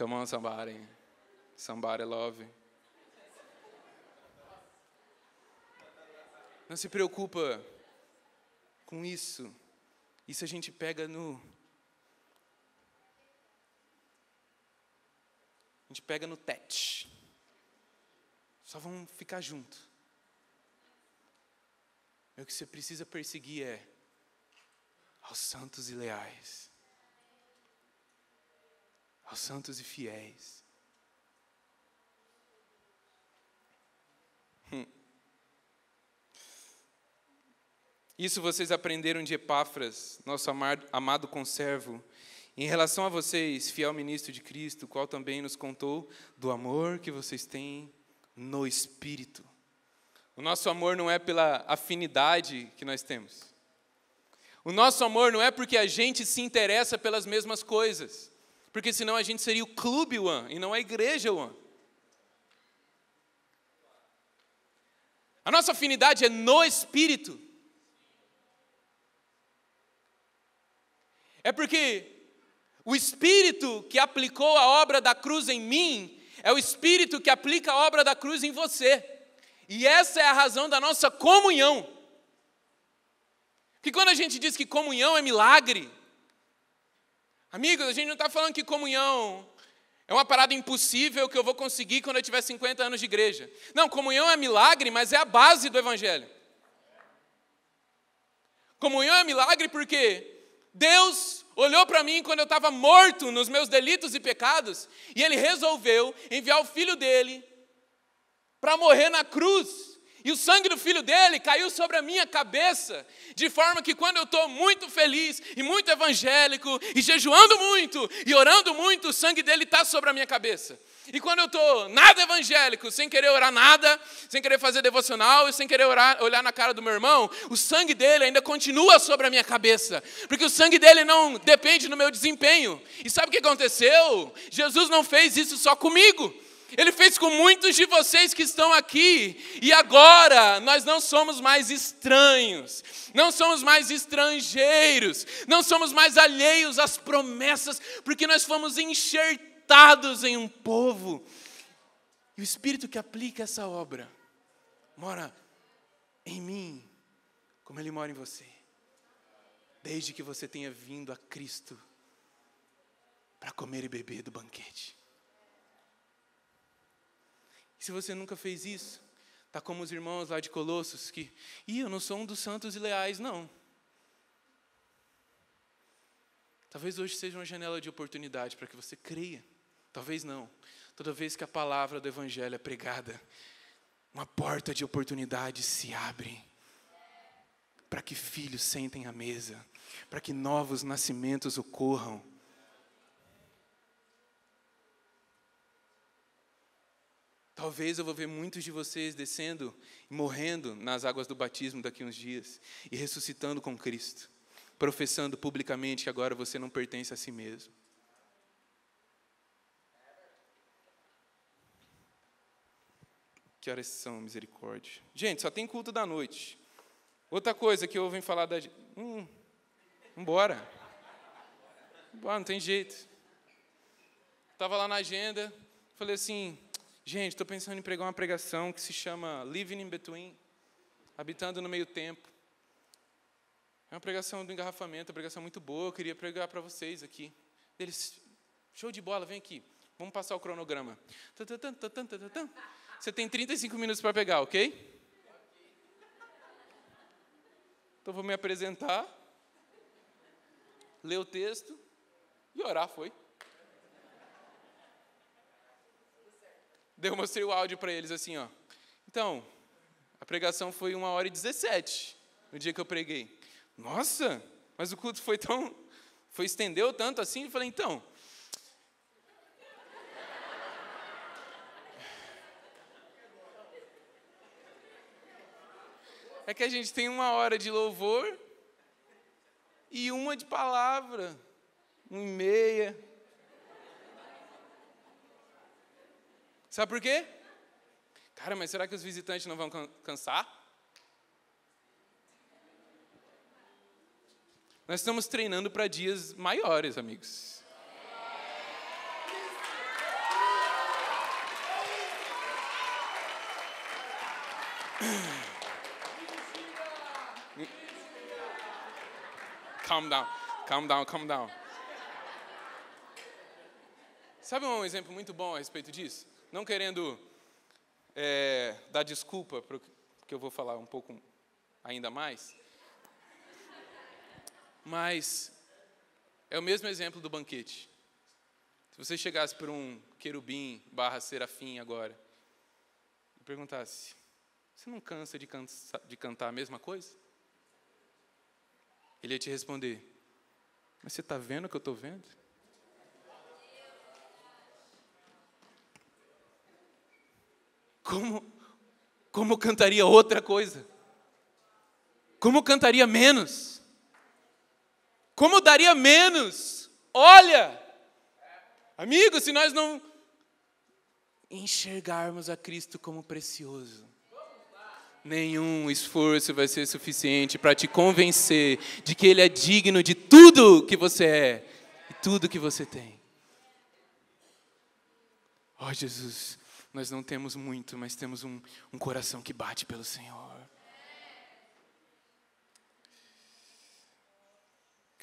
Come on, somebody. Somebody love. Não se preocupa com isso. Isso a gente pega no. A gente pega no tete. Só vamos ficar junto. O que você precisa perseguir é aos santos e leais aos santos e fiéis. Hum. Isso vocês aprenderam de Epáfras, nosso amado, amado conservo, em relação a vocês, fiel ministro de Cristo, qual também nos contou do amor que vocês têm no Espírito. O nosso amor não é pela afinidade que nós temos. O nosso amor não é porque a gente se interessa pelas mesmas coisas. Porque senão a gente seria o clube One e não a igreja One. A nossa afinidade é no espírito. É porque o espírito que aplicou a obra da cruz em mim é o espírito que aplica a obra da cruz em você. E essa é a razão da nossa comunhão. Porque quando a gente diz que comunhão é milagre, Amigos, a gente não está falando que comunhão é uma parada impossível que eu vou conseguir quando eu tiver 50 anos de igreja. Não, comunhão é milagre, mas é a base do Evangelho. Comunhão é milagre porque Deus olhou para mim quando eu estava morto nos meus delitos e pecados e Ele resolveu enviar o filho dele para morrer na cruz e o sangue do filho dele caiu sobre a minha cabeça, de forma que quando eu estou muito feliz e muito evangélico, e jejuando muito e orando muito, o sangue dele está sobre a minha cabeça. E quando eu estou nada evangélico, sem querer orar nada, sem querer fazer devocional e sem querer orar, olhar na cara do meu irmão, o sangue dele ainda continua sobre a minha cabeça, porque o sangue dele não depende do meu desempenho. E sabe o que aconteceu? Jesus não fez isso só comigo. Ele fez com muitos de vocês que estão aqui, e agora nós não somos mais estranhos, não somos mais estrangeiros, não somos mais alheios às promessas, porque nós fomos enxertados em um povo. E o Espírito que aplica essa obra mora em mim, como ele mora em você, desde que você tenha vindo a Cristo para comer e beber do banquete. E se você nunca fez isso, tá como os irmãos lá de Colossos que, ih, eu não sou um dos santos e leais, não. Talvez hoje seja uma janela de oportunidade para que você creia. Talvez não. Toda vez que a palavra do evangelho é pregada, uma porta de oportunidade se abre para que filhos sentem à mesa, para que novos nascimentos ocorram. Talvez eu vou ver muitos de vocês descendo e morrendo nas águas do batismo daqui uns dias e ressuscitando com Cristo, professando publicamente que agora você não pertence a si mesmo. Que horas são, misericórdia? Gente, só tem culto da noite. Outra coisa que eu ouvi falar da gente. Hum, embora. Ah, não tem jeito. Estava lá na agenda, falei assim: Gente, estou pensando em pregar uma pregação que se chama Living in Between habitando no meio tempo. É uma pregação do engarrafamento, uma pregação muito boa, eu queria pregar para vocês aqui. Eles, show de bola, vem aqui, vamos passar o cronograma. Você tem 35 minutos para pegar, ok? Então vou me apresentar, ler o texto e orar, foi. Daí eu mostrei o áudio para eles assim, ó. Então, a pregação foi uma hora e 17 no dia que eu preguei. Nossa, mas o culto foi tão. Foi estendeu tanto assim, eu falei, então. É que a gente tem uma hora de louvor e uma de palavra, um e meia. Sabe por quê? Cara, mas será que os visitantes não vão cansar? Nós estamos treinando para dias maiores, amigos. calm down, calm down, calm down. Sabe um exemplo muito bom a respeito disso? não querendo é, dar desculpa, porque eu vou falar um pouco ainda mais, mas é o mesmo exemplo do banquete. Se você chegasse para um querubim barra serafim agora e perguntasse, você não cansa de, cansa de cantar a mesma coisa? Ele ia te responder, mas você está vendo o que eu estou vendo? como, como cantaria outra coisa? Como cantaria menos? Como daria menos? Olha! Amigo, se nós não enxergarmos a Cristo como precioso, nenhum esforço vai ser suficiente para te convencer de que Ele é digno de tudo que você é e tudo que você tem. Ó oh, Jesus, nós não temos muito, mas temos um, um coração que bate pelo Senhor.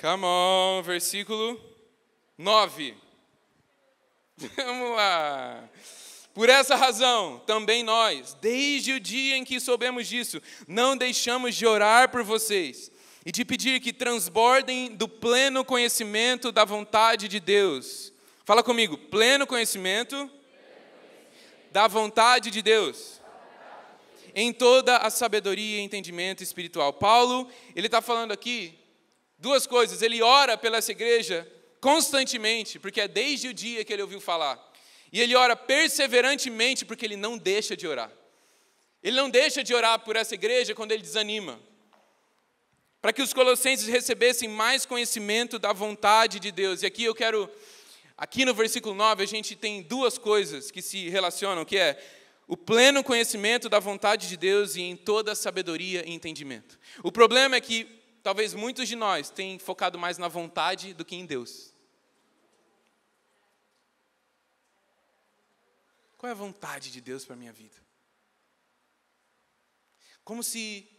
Come on, versículo 9. [LAUGHS] Vamos lá. Por essa razão, também nós, desde o dia em que soubemos disso, não deixamos de orar por vocês e de pedir que transbordem do pleno conhecimento da vontade de Deus. Fala comigo, pleno conhecimento da vontade de Deus. Em toda a sabedoria e entendimento espiritual. Paulo, ele está falando aqui duas coisas. Ele ora pela essa igreja constantemente, porque é desde o dia que ele ouviu falar. E ele ora perseverantemente, porque ele não deixa de orar. Ele não deixa de orar por essa igreja quando ele desanima. Para que os colossenses recebessem mais conhecimento da vontade de Deus. E aqui eu quero Aqui no versículo 9, a gente tem duas coisas que se relacionam, que é o pleno conhecimento da vontade de Deus e em toda sabedoria e entendimento. O problema é que talvez muitos de nós têm focado mais na vontade do que em Deus. Qual é a vontade de Deus para a minha vida? Como se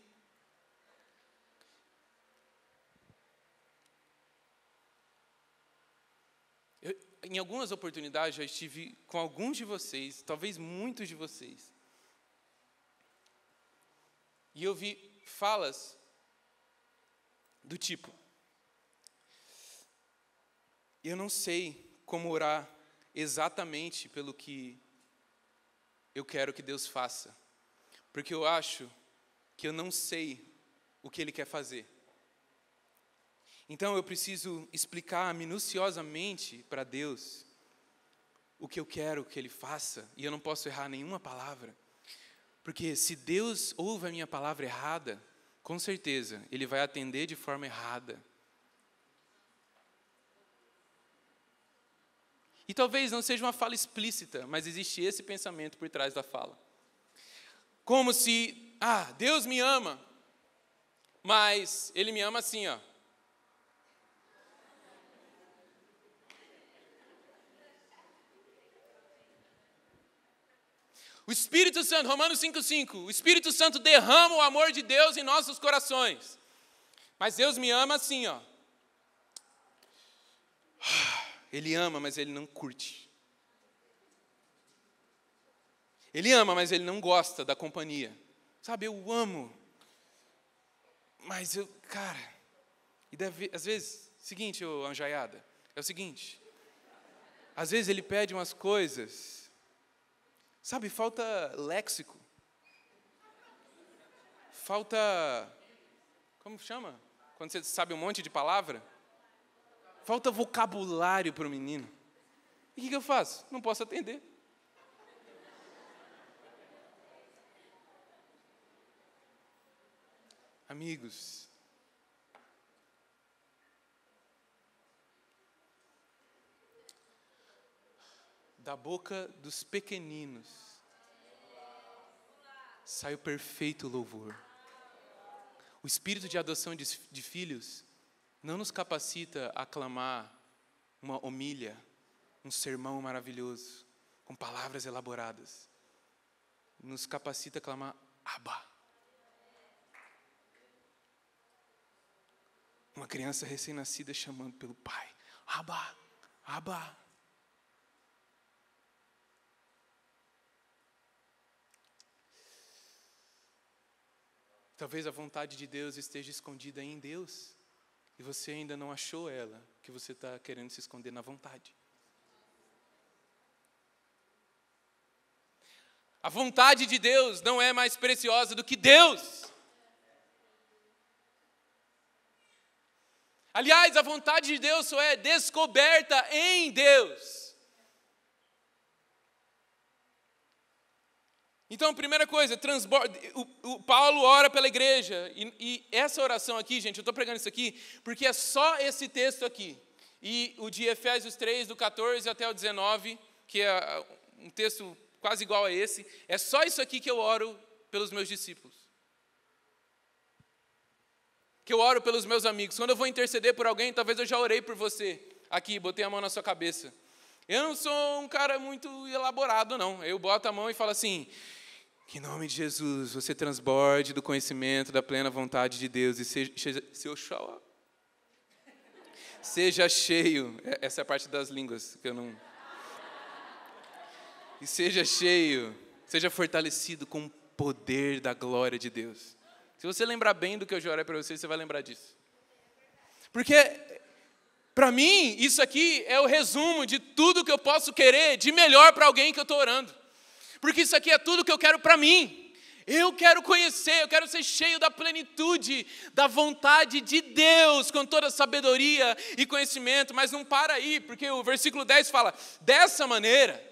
em algumas oportunidades já estive com alguns de vocês, talvez muitos de vocês. E eu vi falas do tipo: Eu não sei como orar exatamente pelo que eu quero que Deus faça, porque eu acho que eu não sei o que Ele quer fazer. Então eu preciso explicar minuciosamente para Deus o que eu quero que Ele faça, e eu não posso errar nenhuma palavra. Porque se Deus ouve a minha palavra errada, com certeza Ele vai atender de forma errada. E talvez não seja uma fala explícita, mas existe esse pensamento por trás da fala. Como se, ah, Deus me ama, mas Ele me ama assim, ó. O Espírito Santo, Romanos 5,5, o Espírito Santo derrama o amor de Deus em nossos corações. Mas Deus me ama assim, ó. [SIGHS] Ele ama, mas ele não curte. Ele ama, mas ele não gosta da companhia. Sabe, eu amo. Mas eu, cara, e deve, às vezes, seguinte, ô Anjaiada, é o seguinte. Às vezes ele pede umas coisas Sabe, falta léxico. Falta. Como chama? Quando você sabe um monte de palavra? Falta vocabulário para o menino. E o que, que eu faço? Não posso atender. Amigos, da boca dos pequeninos sai o perfeito louvor. O espírito de adoção de, de filhos não nos capacita a clamar uma homilha, um sermão maravilhoso, com palavras elaboradas. Nos capacita a clamar Abba. Uma criança recém-nascida chamando pelo pai: Abba, Abba. Talvez a vontade de Deus esteja escondida em Deus e você ainda não achou ela, que você está querendo se esconder na vontade. A vontade de Deus não é mais preciosa do que Deus. Aliás, a vontade de Deus só é descoberta em Deus. Então, a primeira coisa, o, o Paulo ora pela igreja, e, e essa oração aqui, gente, eu estou pregando isso aqui, porque é só esse texto aqui, e o de Efésios 3, do 14 até o 19, que é uh, um texto quase igual a esse, é só isso aqui que eu oro pelos meus discípulos. Que eu oro pelos meus amigos. Quando eu vou interceder por alguém, talvez eu já orei por você aqui, botei a mão na sua cabeça. Eu não sou um cara muito elaborado, não. Eu boto a mão e falo assim: que em nome de Jesus você transborde do conhecimento da plena vontade de Deus e seja seu xalá. Seja cheio, é, essa é a parte das línguas que eu não. E seja cheio, seja fortalecido com o poder da glória de Deus. Se você lembrar bem do que eu já orei para você, você vai lembrar disso. Porque, para mim, isso aqui é o resumo de tudo que eu posso querer de melhor para alguém que eu estou orando porque isso aqui é tudo que eu quero para mim. Eu quero conhecer, eu quero ser cheio da plenitude, da vontade de Deus, com toda sabedoria e conhecimento, mas não para aí, porque o versículo 10 fala: dessa maneira,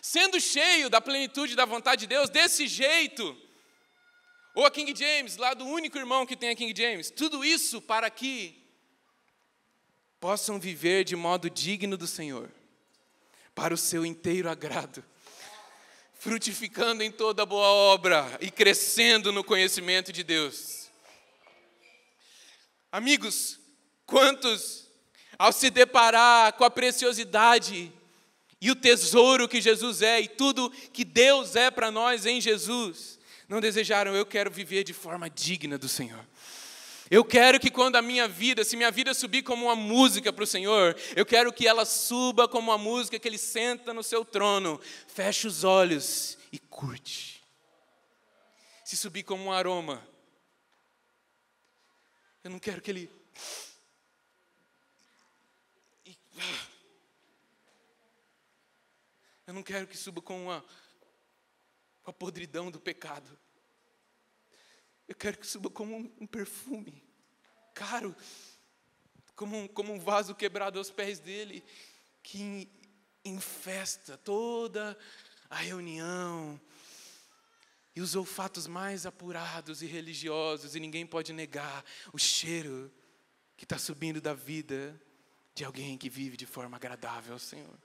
sendo cheio da plenitude da vontade de Deus, desse jeito. Ou a King James, lá do único irmão que tem a King James, tudo isso para que possam viver de modo digno do Senhor, para o seu inteiro agrado frutificando em toda boa obra e crescendo no conhecimento de Deus. Amigos, quantos, ao se deparar com a preciosidade e o tesouro que Jesus é e tudo que Deus é para nós em Jesus, não desejaram, eu quero viver de forma digna do Senhor. Eu quero que quando a minha vida, se minha vida subir como uma música para o Senhor, eu quero que ela suba como uma música que Ele senta no seu trono, fecha os olhos e curte. Se subir como um aroma, eu não quero que Ele. Eu não quero que suba com a, com a podridão do pecado. Eu quero que suba como um, perfume caro, como um, como um vaso quebrado aos pés dele, que infesta toda a reunião. E os olfatos mais apurados e religiosos, e ninguém pode negar o cheiro que está subindo da vida de alguém que vive de forma agradável ao Senhor.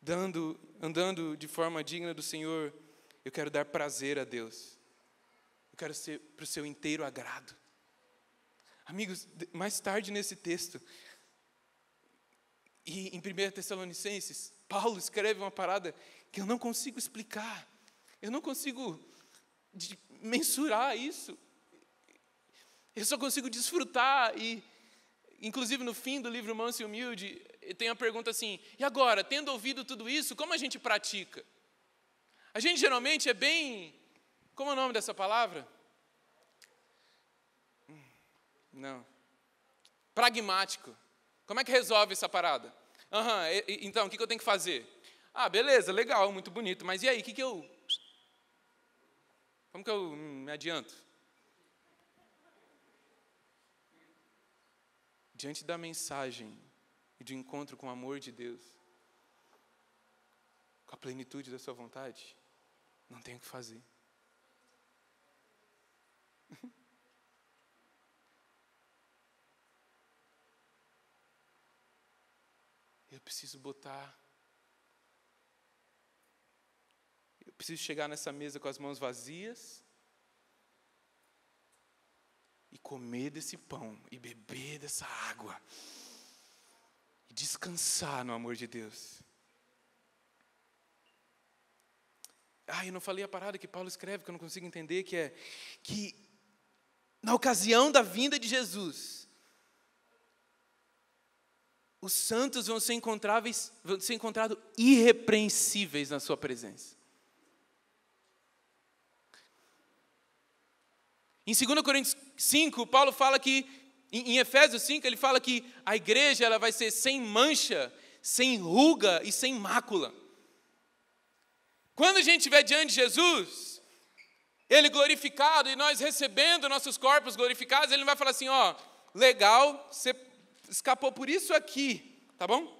Dando, andando de forma digna do Senhor eu quero dar prazer a Deus. Eu quero ser para o seu inteiro agrado. Amigos, mais tarde nesse texto, e em 1 Tessalonicenses, Paulo escreve uma parada que eu não consigo explicar. Eu não consigo mensurar isso. Eu só consigo desfrutar e inclusive no fim do livro Manso e Humilde, tem a pergunta assim: "E agora, tendo ouvido tudo isso, como a gente pratica?" A gente geralmente é bem. Como é o nome dessa palavra? Não. Pragmático. Como é que resolve essa parada? Aham, então, o que eu tenho que fazer? Ah, beleza, legal, muito bonito, mas e aí, o que, que eu. Como que eu me adianto? Diante da mensagem e do encontro com o amor de Deus, com a plenitude da Sua vontade, não tenho o que fazer. [LAUGHS] Eu preciso botar. Eu preciso chegar nessa mesa com as mãos vazias e comer desse pão e beber dessa água e descansar no amor de Deus. Ah, eu não falei a parada que Paulo escreve, que eu não consigo entender, que é que na ocasião da vinda de Jesus, os santos vão ser, encontráveis, vão ser encontrados irrepreensíveis na sua presença. Em 2 Coríntios 5, Paulo fala que, em Efésios 5, ele fala que a igreja ela vai ser sem mancha, sem ruga e sem mácula. Quando a gente estiver diante de Jesus, Ele glorificado e nós recebendo nossos corpos glorificados, Ele vai falar assim: ó, legal, você escapou por isso aqui, tá bom?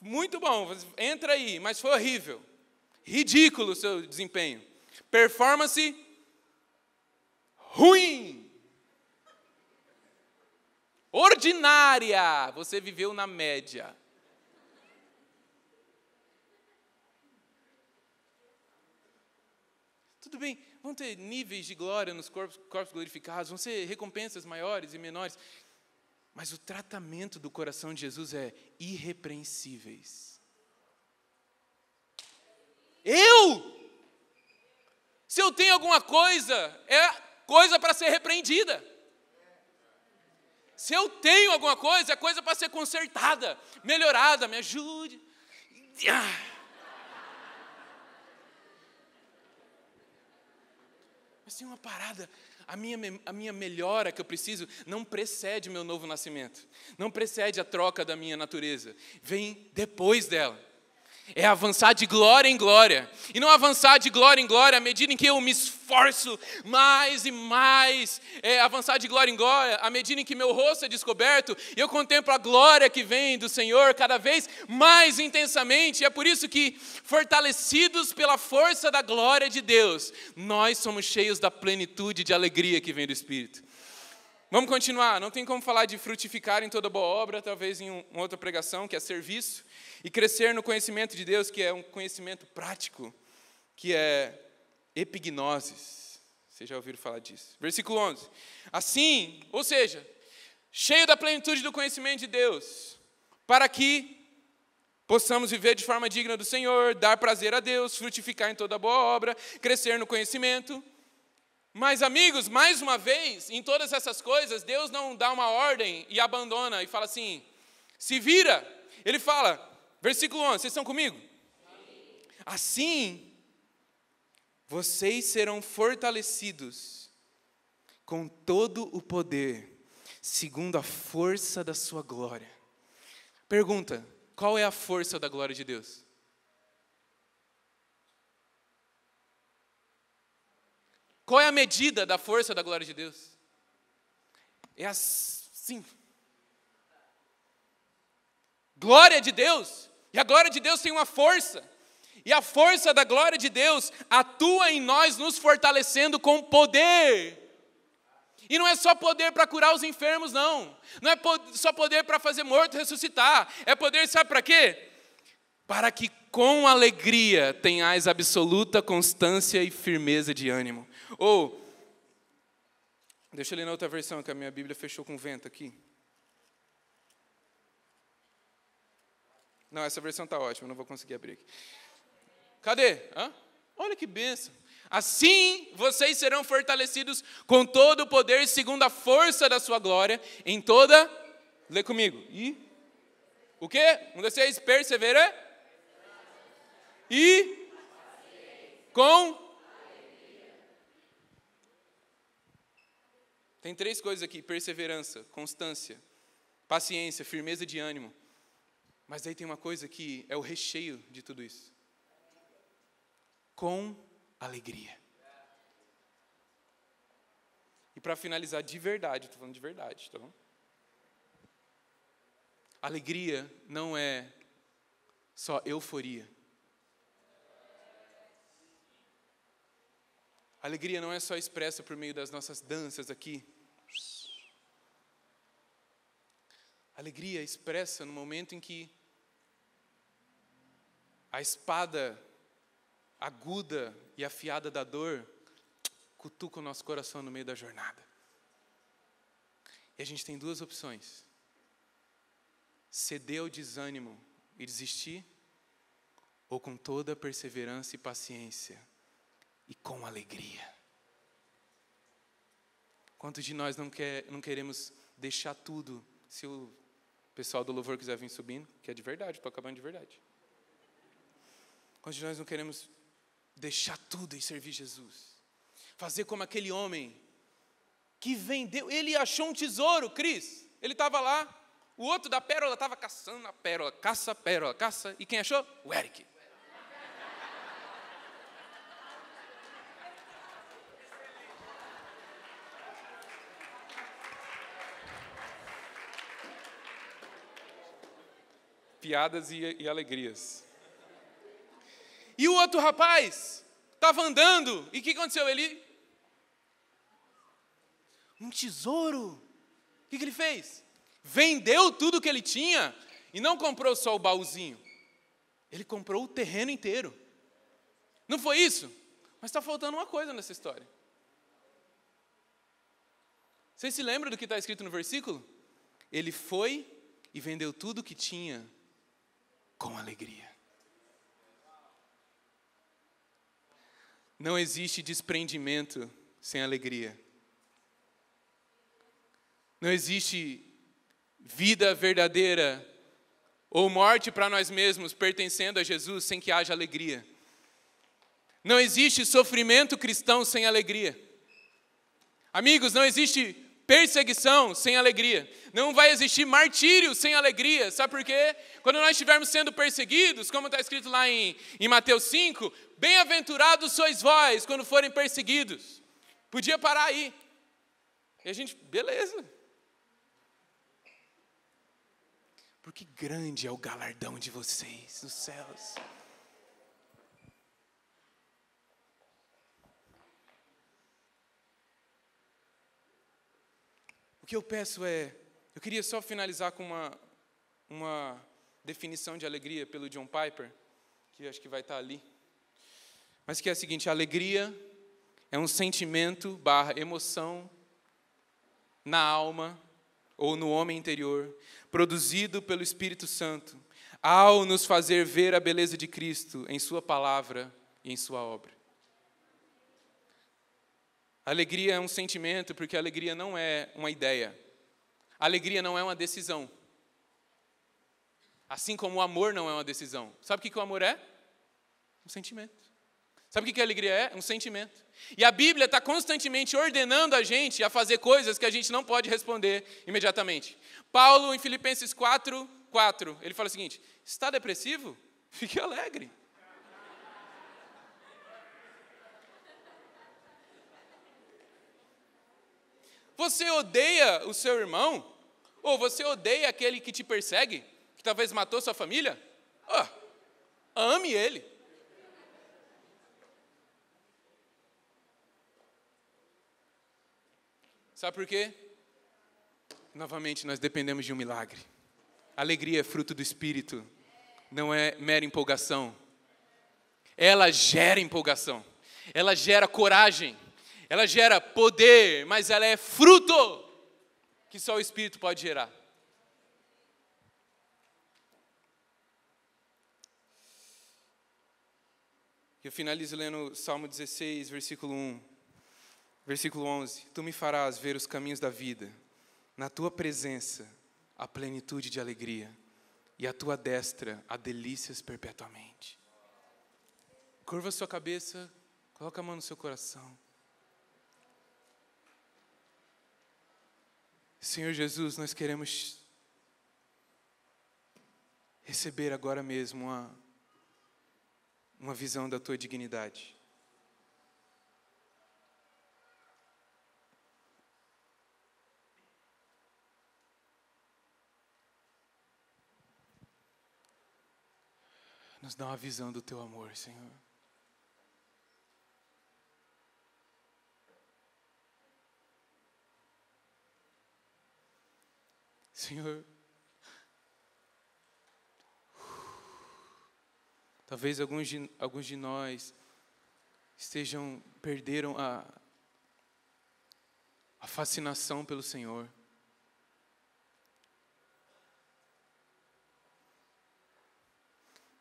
Muito bom, entra aí, mas foi horrível. Ridículo o seu desempenho. Performance ruim. Ordinária, você viveu na média. Tudo bem, vão ter níveis de glória nos corpos, corpos glorificados, vão ser recompensas maiores e menores. Mas o tratamento do coração de Jesus é irrepreensíveis. Eu? Se eu tenho alguma coisa, é coisa para ser repreendida. Se eu tenho alguma coisa, é coisa para ser consertada, melhorada, me ajude. Ah. Mas tem uma parada, a minha, a minha melhora que eu preciso não precede o meu novo nascimento, não precede a troca da minha natureza, vem depois dela é avançar de glória em glória. E não avançar de glória em glória à medida em que eu me esforço mais e mais. É avançar de glória em glória à medida em que meu rosto é descoberto e eu contemplo a glória que vem do Senhor cada vez mais intensamente. E é por isso que, fortalecidos pela força da glória de Deus, nós somos cheios da plenitude de alegria que vem do Espírito. Vamos continuar. Não tem como falar de frutificar em toda boa obra, talvez em uma outra pregação, que é serviço, e crescer no conhecimento de Deus, que é um conhecimento prático, que é epignoses. Vocês já ouviram falar disso. Versículo 11. Assim, ou seja, cheio da plenitude do conhecimento de Deus, para que possamos viver de forma digna do Senhor, dar prazer a Deus, frutificar em toda boa obra, crescer no conhecimento mas, amigos, mais uma vez, em todas essas coisas, Deus não dá uma ordem e abandona e fala assim: se vira. Ele fala, versículo 11: vocês estão comigo? Assim, vocês serão fortalecidos com todo o poder, segundo a força da sua glória. Pergunta: qual é a força da glória de Deus? Qual é a medida da força da glória de Deus? É assim. Glória de Deus. E a glória de Deus tem uma força. E a força da glória de Deus atua em nós, nos fortalecendo com poder. E não é só poder para curar os enfermos, não. Não é só poder para fazer morto ressuscitar. É poder, sabe para quê? Para que com alegria tenhais absoluta constância e firmeza de ânimo. Ou, deixa eu ler na outra versão, que a minha Bíblia fechou com vento aqui. Não, essa versão está ótima, não vou conseguir abrir aqui. Cadê? Hã? Olha que benção. Assim vocês serão fortalecidos com todo o poder, segundo a força da sua glória, em toda. Lê comigo. E. O quê? Um, dois, três. E. Com Tem três coisas aqui: perseverança, constância, paciência, firmeza de ânimo. Mas aí tem uma coisa que é o recheio de tudo isso. Com alegria. E para finalizar de verdade, estou falando de verdade, tá bom? Alegria não é só euforia. A alegria não é só expressa por meio das nossas danças aqui. A alegria é expressa no momento em que a espada aguda e afiada da dor cutuca o nosso coração no meio da jornada. E a gente tem duas opções: ceder ao desânimo e desistir, ou com toda a perseverança e paciência e com alegria. Quantos de nós não, quer, não queremos deixar tudo? Se o pessoal do louvor quiser vir subindo, que é de verdade, estou acabando de verdade. Quantos de nós não queremos deixar tudo e servir Jesus? Fazer como aquele homem que vendeu, ele achou um tesouro, Cris. Ele estava lá, o outro da pérola estava caçando a pérola, caça a pérola, caça. E quem achou? O Eric. piadas e, e alegrias. E o outro rapaz estava andando, e o que aconteceu? Ele. Um tesouro. O que, que ele fez? Vendeu tudo que ele tinha e não comprou só o baúzinho. Ele comprou o terreno inteiro. Não foi isso? Mas está faltando uma coisa nessa história. Vocês se lembram do que está escrito no versículo? Ele foi e vendeu tudo o que tinha com alegria. Não existe desprendimento sem alegria. Não existe vida verdadeira ou morte para nós mesmos pertencendo a Jesus sem que haja alegria. Não existe sofrimento cristão sem alegria. Amigos, não existe perseguição sem alegria. Não vai existir martírio sem alegria. Sabe por quê? Quando nós estivermos sendo perseguidos, como está escrito lá em, em Mateus 5, bem-aventurados sois vós quando forem perseguidos. Podia parar aí. E a gente, beleza. Porque grande é o galardão de vocês nos céus. que eu peço é. Eu queria só finalizar com uma, uma definição de alegria pelo John Piper, que acho que vai estar tá ali. Mas que é a seguinte: a alegria é um sentimento barra emoção na alma ou no homem interior, produzido pelo Espírito Santo, ao nos fazer ver a beleza de Cristo em Sua palavra e em Sua obra. Alegria é um sentimento, porque alegria não é uma ideia. Alegria não é uma decisão. Assim como o amor não é uma decisão. Sabe o que o amor é? Um sentimento. Sabe o que a alegria é? Um sentimento. E a Bíblia está constantemente ordenando a gente a fazer coisas que a gente não pode responder imediatamente. Paulo, em Filipenses 4, 4, ele fala o seguinte: está depressivo? Fique alegre. Você odeia o seu irmão? Ou você odeia aquele que te persegue, que talvez matou sua família? Oh, ame ele. Sabe por quê? Novamente, nós dependemos de um milagre. Alegria é fruto do Espírito, não é mera empolgação. Ela gera empolgação, ela gera coragem ela gera poder, mas ela é fruto que só o Espírito pode gerar. Eu finalizo lendo Salmo 16, versículo 1. Versículo 11: Tu me farás ver os caminhos da vida, na tua presença a plenitude de alegria, e a tua destra há delícias perpetuamente. Curva sua cabeça, coloca a mão no seu coração. Senhor Jesus, nós queremos receber agora mesmo uma, uma visão da tua dignidade. Nos dá uma visão do teu amor, Senhor. Senhor, talvez alguns de, alguns de nós estejam perderam a, a fascinação pelo Senhor.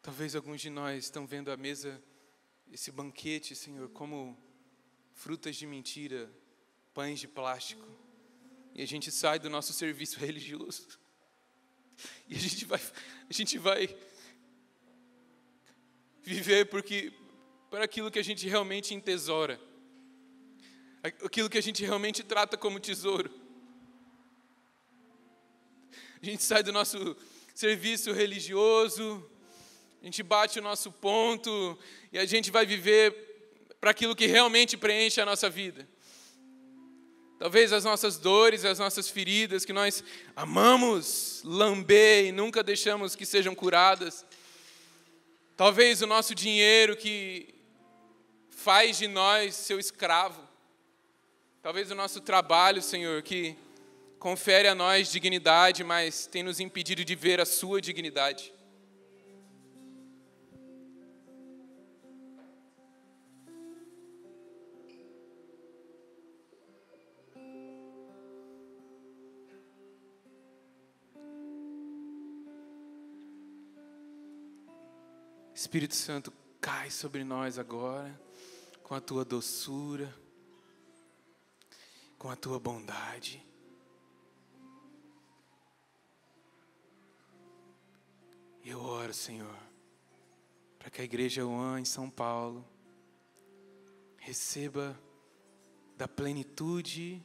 Talvez alguns de nós estão vendo a mesa, esse banquete, Senhor, como frutas de mentira, pães de plástico. E a gente sai do nosso serviço [LAUGHS] religioso. E a gente vai, a gente vai viver porque para aquilo que a gente realmente entesoura. Aquilo que a gente realmente trata como tesouro. A gente sai do nosso serviço religioso, a gente bate o nosso ponto e a gente vai viver para aquilo que realmente preenche a nossa vida. Talvez as nossas dores, as nossas feridas que nós amamos lamber e nunca deixamos que sejam curadas. Talvez o nosso dinheiro que faz de nós seu escravo. Talvez o nosso trabalho, Senhor, que confere a nós dignidade, mas tem nos impedido de ver a sua dignidade. Espírito Santo, cai sobre nós agora com a tua doçura, com a tua bondade. Eu oro, Senhor, para que a Igreja UAN em São Paulo receba da plenitude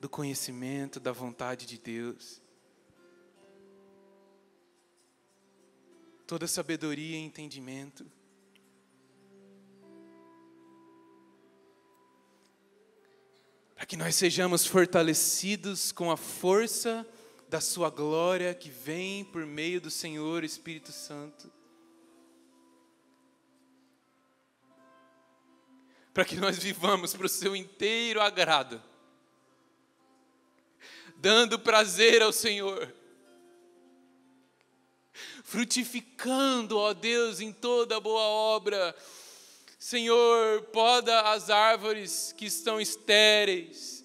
do conhecimento da vontade de Deus toda sabedoria e entendimento. Para que nós sejamos fortalecidos com a força da Sua glória que vem por meio do Senhor Espírito Santo. Para que nós vivamos para o Seu inteiro agrado, dando prazer ao Senhor frutificando, ó Deus, em toda boa obra. Senhor, poda as árvores que estão estéreis.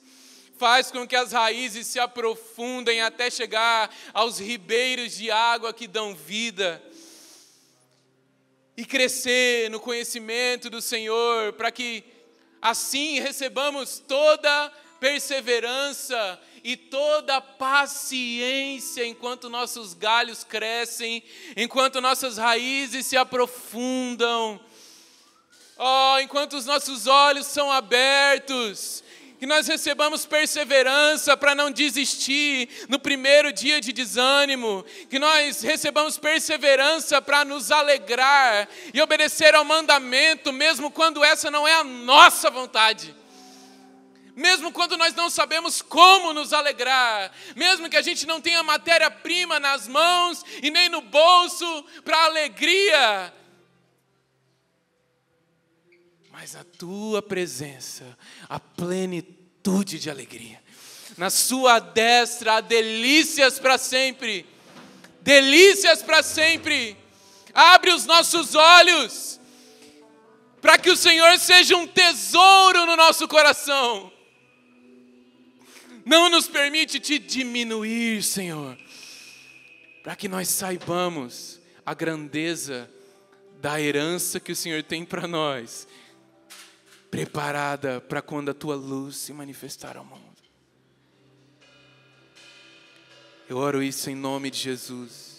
Faz com que as raízes se aprofundem até chegar aos ribeiros de água que dão vida. E crescer no conhecimento do Senhor, para que assim recebamos toda perseverança e toda paciência enquanto nossos galhos crescem, enquanto nossas raízes se aprofundam. Oh, enquanto os nossos olhos são abertos, que nós recebamos perseverança para não desistir no primeiro dia de desânimo, que nós recebamos perseverança para nos alegrar e obedecer ao mandamento, mesmo quando essa não é a nossa vontade mesmo quando nós não sabemos como nos alegrar, mesmo que a gente não tenha matéria-prima nas mãos e nem no bolso para alegria, mas a tua presença, a plenitude de alegria, na sua destra há delícias para sempre delícias para sempre. Abre os nossos olhos para que o Senhor seja um tesouro no nosso coração não nos permite te diminuir, Senhor, para que nós saibamos a grandeza da herança que o Senhor tem para nós, preparada para quando a tua luz se manifestar ao mundo. Eu oro isso em nome de Jesus.